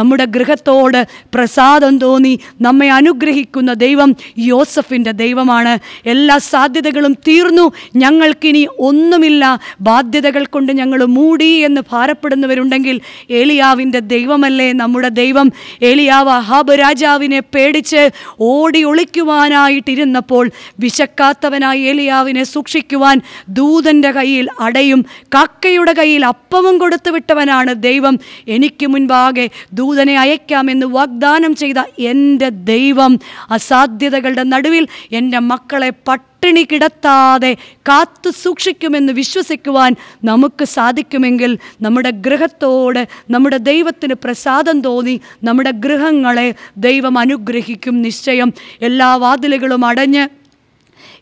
നമ്മുടെ ഗൃഹത്തോട് പ്രസാദം തോന്നി നമ്മെ അനുഗ്രഹിക്കുന്ന ദൈവം യോസഫിൻ്റെ ദൈവമാണ് എല്ലാ സാധ്യതകളും തീർന്നു ഞങ്ങൾക്കിനി ഒന്നുമില്ല ബാധ്യതകൾ കൊണ്ട് ഞങ്ങൾ മൂടി എന്ന് ഭാരപ്പെടുന്നവരുണ്ടെങ്കിൽ ഏലിയാവിൻ്റെ ദൈവമല്ലേ നമ്മുടെ ദൈവം ഏലിയാവ് അഹാബ് രാജാവിനെ പേടിച്ച് ഓടി ഒളിക്കുവാനായിട്ടിരുന്നപ്പോൾ വിശക്കാത്തവനായി ഏലിയാവിനെ സൂക്ഷിക്കുവാൻ ദൂതൻ്റെ കയ്യിൽ അടയും കാക്കയുടെ കയ്യിൽ അപ്പവും കൊടുത്തു വിട്ടവനാണ് ദൈവം എനിക്ക് മുൻപാകെ ദൂതനെ അയക്കാമെന്ന് വാഗ്ദാനം ചെയ്ത എൻ്റെ ദൈവം അസാധ്യതകളുടെ നടുവിൽ എൻ്റെ മക്കളെ പട്ട പട്ടിണി കിടത്താതെ കാത്തു സൂക്ഷിക്കുമെന്ന് വിശ്വസിക്കുവാൻ നമുക്ക് സാധിക്കുമെങ്കിൽ നമ്മുടെ ഗൃഹത്തോട് നമ്മുടെ ദൈവത്തിന് പ്രസാദം തോന്നി നമ്മുടെ ഗൃഹങ്ങളെ ദൈവം അനുഗ്രഹിക്കും നിശ്ചയം എല്ലാ വാതിലുകളും അടഞ്ഞ്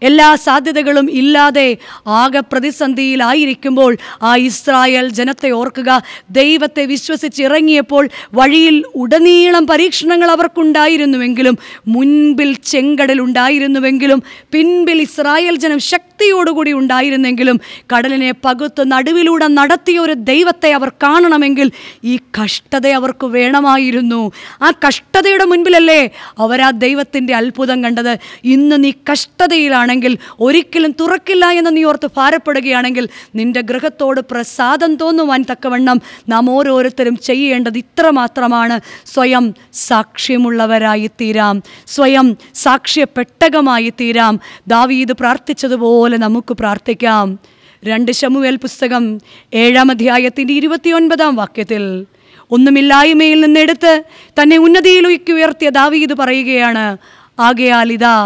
എല്ലാ സാധ്യതകളും ഇല്ലാതെ ആകെ പ്രതിസന്ധിയിലായിരിക്കുമ്പോൾ ആ ഇസ്രായേൽ ജനത്തെ ഓർക്കുക ദൈവത്തെ വിശ്വസിച്ചിറങ്ങിയപ്പോൾ വഴിയിൽ ഉടനീളം പരീക്ഷണങ്ങൾ അവർക്കുണ്ടായിരുന്നുവെങ്കിലും മുൻപിൽ ചെങ്കടൽ ഉണ്ടായിരുന്നുവെങ്കിലും പിൻപിൽ ഇസ്രായേൽ ജനം ശക്തിയോടുകൂടി ഉണ്ടായിരുന്നെങ്കിലും കടലിനെ പകുത്ത് നടുവിലൂടെ നടത്തിയ ഒരു ദൈവത്തെ അവർ കാണണമെങ്കിൽ ഈ കഷ്ടത അവർക്ക് വേണമായിരുന്നു ആ കഷ്ടതയുടെ മുൻപിലല്ലേ അവരാ ദൈവത്തിൻ്റെ അത്ഭുതം കണ്ടത് ഇന്ന് നീ കഷ്ടതയിലാണ് ഭാരപ്പെടുകയാണെങ്കിൽ ഒരിക്കലും തുറക്കില്ല എന്ന് നീ ഓർത്ത് ഭാരപ്പെടുകയാണെങ്കിൽ നിന്റെ ഗൃഹത്തോട് പ്രസാദം തോന്നുവാൻ തക്കവണ്ണം നാം ഓരോരുത്തരും ചെയ്യേണ്ടത് ഇത്ര മാത്രമാണ് സ്വയം സാക്ഷ്യമുള്ളവരായി തീരാം സ്വയം സാക്ഷ്യപ്പെട്ടകമായി തീരാം ദാവീദ് പ്രാർത്ഥിച്ചതുപോലെ നമുക്ക് പ്രാർത്ഥിക്കാം രണ്ട് ശമുവേൽ പുസ്തകം ഏഴാം അധ്യായത്തിൻ്റെ ഇരുപത്തിയൊൻപതാം വാക്യത്തിൽ ഒന്നുമില്ലായ്മയിൽ നിന്നെടുത്ത് തന്നെ ഉന്നതിയിലേക്ക് ഉയർത്തിയ ദാവീദ് പറയുകയാണ് ആകയാൽ ഇതാ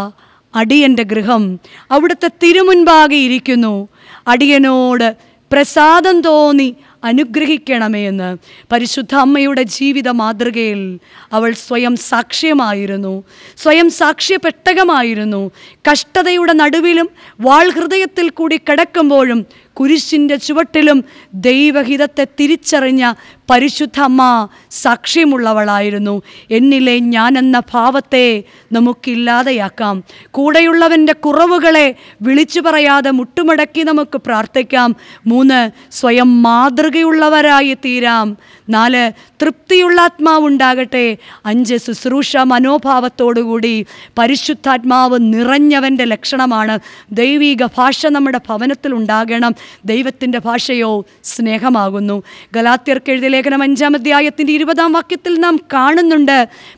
അടിയൻ്റെ ഗൃഹം അവിടുത്തെ തിരുമുൻപാകെ ഇരിക്കുന്നു അടിയനോട് പ്രസാദം തോന്നി അനുഗ്രഹിക്കണമേ എന്ന് പരിശുദ്ധ അമ്മയുടെ ജീവിത മാതൃകയിൽ അവൾ സ്വയം സാക്ഷ്യമായിരുന്നു സ്വയം സാക്ഷ്യപ്പെട്ടകമായിരുന്നു കഷ്ടതയുടെ നടുവിലും വാൾ ഹൃദയത്തിൽ കൂടി കിടക്കുമ്പോഴും കുരിശിൻ്റെ ചുവട്ടിലും ദൈവഹിതത്തെ തിരിച്ചറിഞ്ഞ പരിശുദ്ധ അമ്മ സാക്ഷ്യമുള്ളവളായിരുന്നു എന്നിലെ ഞാനെന്ന ഭാവത്തെ നമുക്കില്ലാതെയാക്കാം കൂടെയുള്ളവൻ്റെ കുറവുകളെ വിളിച്ചു പറയാതെ മുട്ടുമടക്കി നമുക്ക് പ്രാർത്ഥിക്കാം മൂന്ന് സ്വയം മാതൃകയുള്ളവരായി തീരാം നാല് തൃപ്തിയുള്ള ആത്മാവുണ്ടാകട്ടെ അഞ്ച് ശുശ്രൂഷ മനോഭാവത്തോടുകൂടി പരിശുദ്ധാത്മാവ് നിറഞ്ഞവൻ്റെ ലക്ഷണമാണ് ദൈവീക ഭാഷ നമ്മുടെ ഭവനത്തിൽ ഉണ്ടാകണം ദൈവത്തിൻ്റെ ഭാഷയോ സ്നേഹമാകുന്നു ഗലാത്യർക്കെഴുതി ലേഖനം അഞ്ചാം അധ്യായത്തിൻ്റെ ഇരുപതാം വാക്യത്തിൽ നാം കാണുന്നുണ്ട്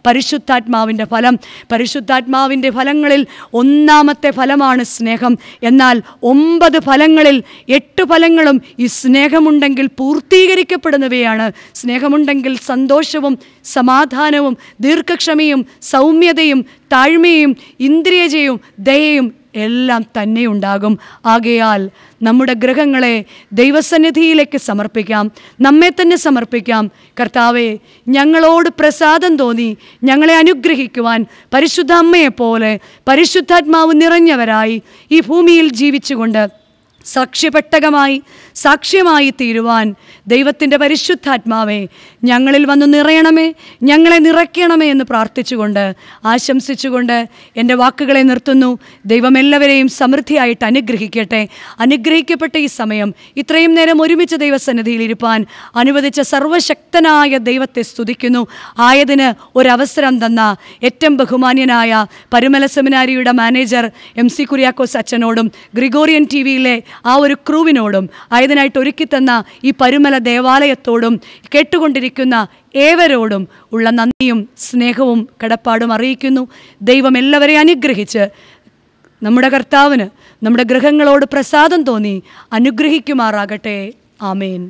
പരിശുദ്ധാത്മാവിൻ്റെ ഫലം പരിശുദ്ധാത്മാവിൻ്റെ ഫലങ്ങളിൽ ഒന്നാമത്തെ ഫലമാണ് സ്നേഹം എന്നാൽ ഒമ്പത് ഫലങ്ങളിൽ എട്ട് ഫലങ്ങളും ഈ സ്നേഹമുണ്ടെങ്കിൽ പൂർത്തീകരിക്കപ്പെടുന്നവയാണ് സ്നേഹമുണ്ടെങ്കിൽ സന്തോഷവും സമാധാനവും ദീർഘക്ഷമയും സൗമ്യതയും താഴ്മയും ഇന്ദ്രിയജയും ദയയും എല്ലാം തന്നെ ഉണ്ടാകും ആകയാൽ നമ്മുടെ ഗ്രഹങ്ങളെ ദൈവസന്നിധിയിലേക്ക് സമർപ്പിക്കാം നമ്മെ തന്നെ സമർപ്പിക്കാം കർത്താവെ ഞങ്ങളോട് പ്രസാദം തോന്നി ഞങ്ങളെ അനുഗ്രഹിക്കുവാൻ പരിശുദ്ധ അമ്മയെപ്പോലെ പരിശുദ്ധാത്മാവ് നിറഞ്ഞവരായി ഈ ഭൂമിയിൽ ജീവിച്ചുകൊണ്ട് സാക്ഷ്യപ്പെട്ടകമായി സാക്ഷ്യമായി തീരുവാൻ ദൈവത്തിൻ്റെ പരിശുദ്ധാത്മാവേ ഞങ്ങളിൽ വന്ന് നിറയണമേ ഞങ്ങളെ നിറയ്ക്കണമേ എന്ന് പ്രാർത്ഥിച്ചുകൊണ്ട് ആശംസിച്ചുകൊണ്ട് എൻ്റെ വാക്കുകളെ നിർത്തുന്നു ദൈവം എല്ലാവരെയും സമൃദ്ധിയായിട്ട് അനുഗ്രഹിക്കട്ടെ അനുഗ്രഹിക്കപ്പെട്ട ഈ സമയം ഇത്രയും നേരം ഒരുമിച്ച് ദൈവസന്നിധിയിലിരിപ്പാൻ അനുവദിച്ച സർവശക്തനായ ദൈവത്തെ സ്തുതിക്കുന്നു ആയതിന് ഒരവസരം തന്ന ഏറ്റവും ബഹുമാന്യനായ പരുമല സെമിനാരിയുടെ മാനേജർ എം സി കുര്യാക്കോസ് അച്ഛനോടും ഗ്രിഗോറിയൻ ടി വിയിലെ ആ ഒരു ക്രൂവിനോടും ആയതിനായിട്ട് ഒരുക്കി തന്ന ഈ പരുമല ദേവാലയത്തോടും കേട്ടുകൊണ്ടിരിക്കുന്ന ഏവരോടും ഉള്ള നന്ദിയും സ്നേഹവും കടപ്പാടും അറിയിക്കുന്നു ദൈവം എല്ലാവരെയും അനുഗ്രഹിച്ച് നമ്മുടെ കർത്താവിന് നമ്മുടെ ഗ്രഹങ്ങളോട് പ്രസാദം തോന്നി അനുഗ്രഹിക്കുമാറാകട്ടെ ആമേൻ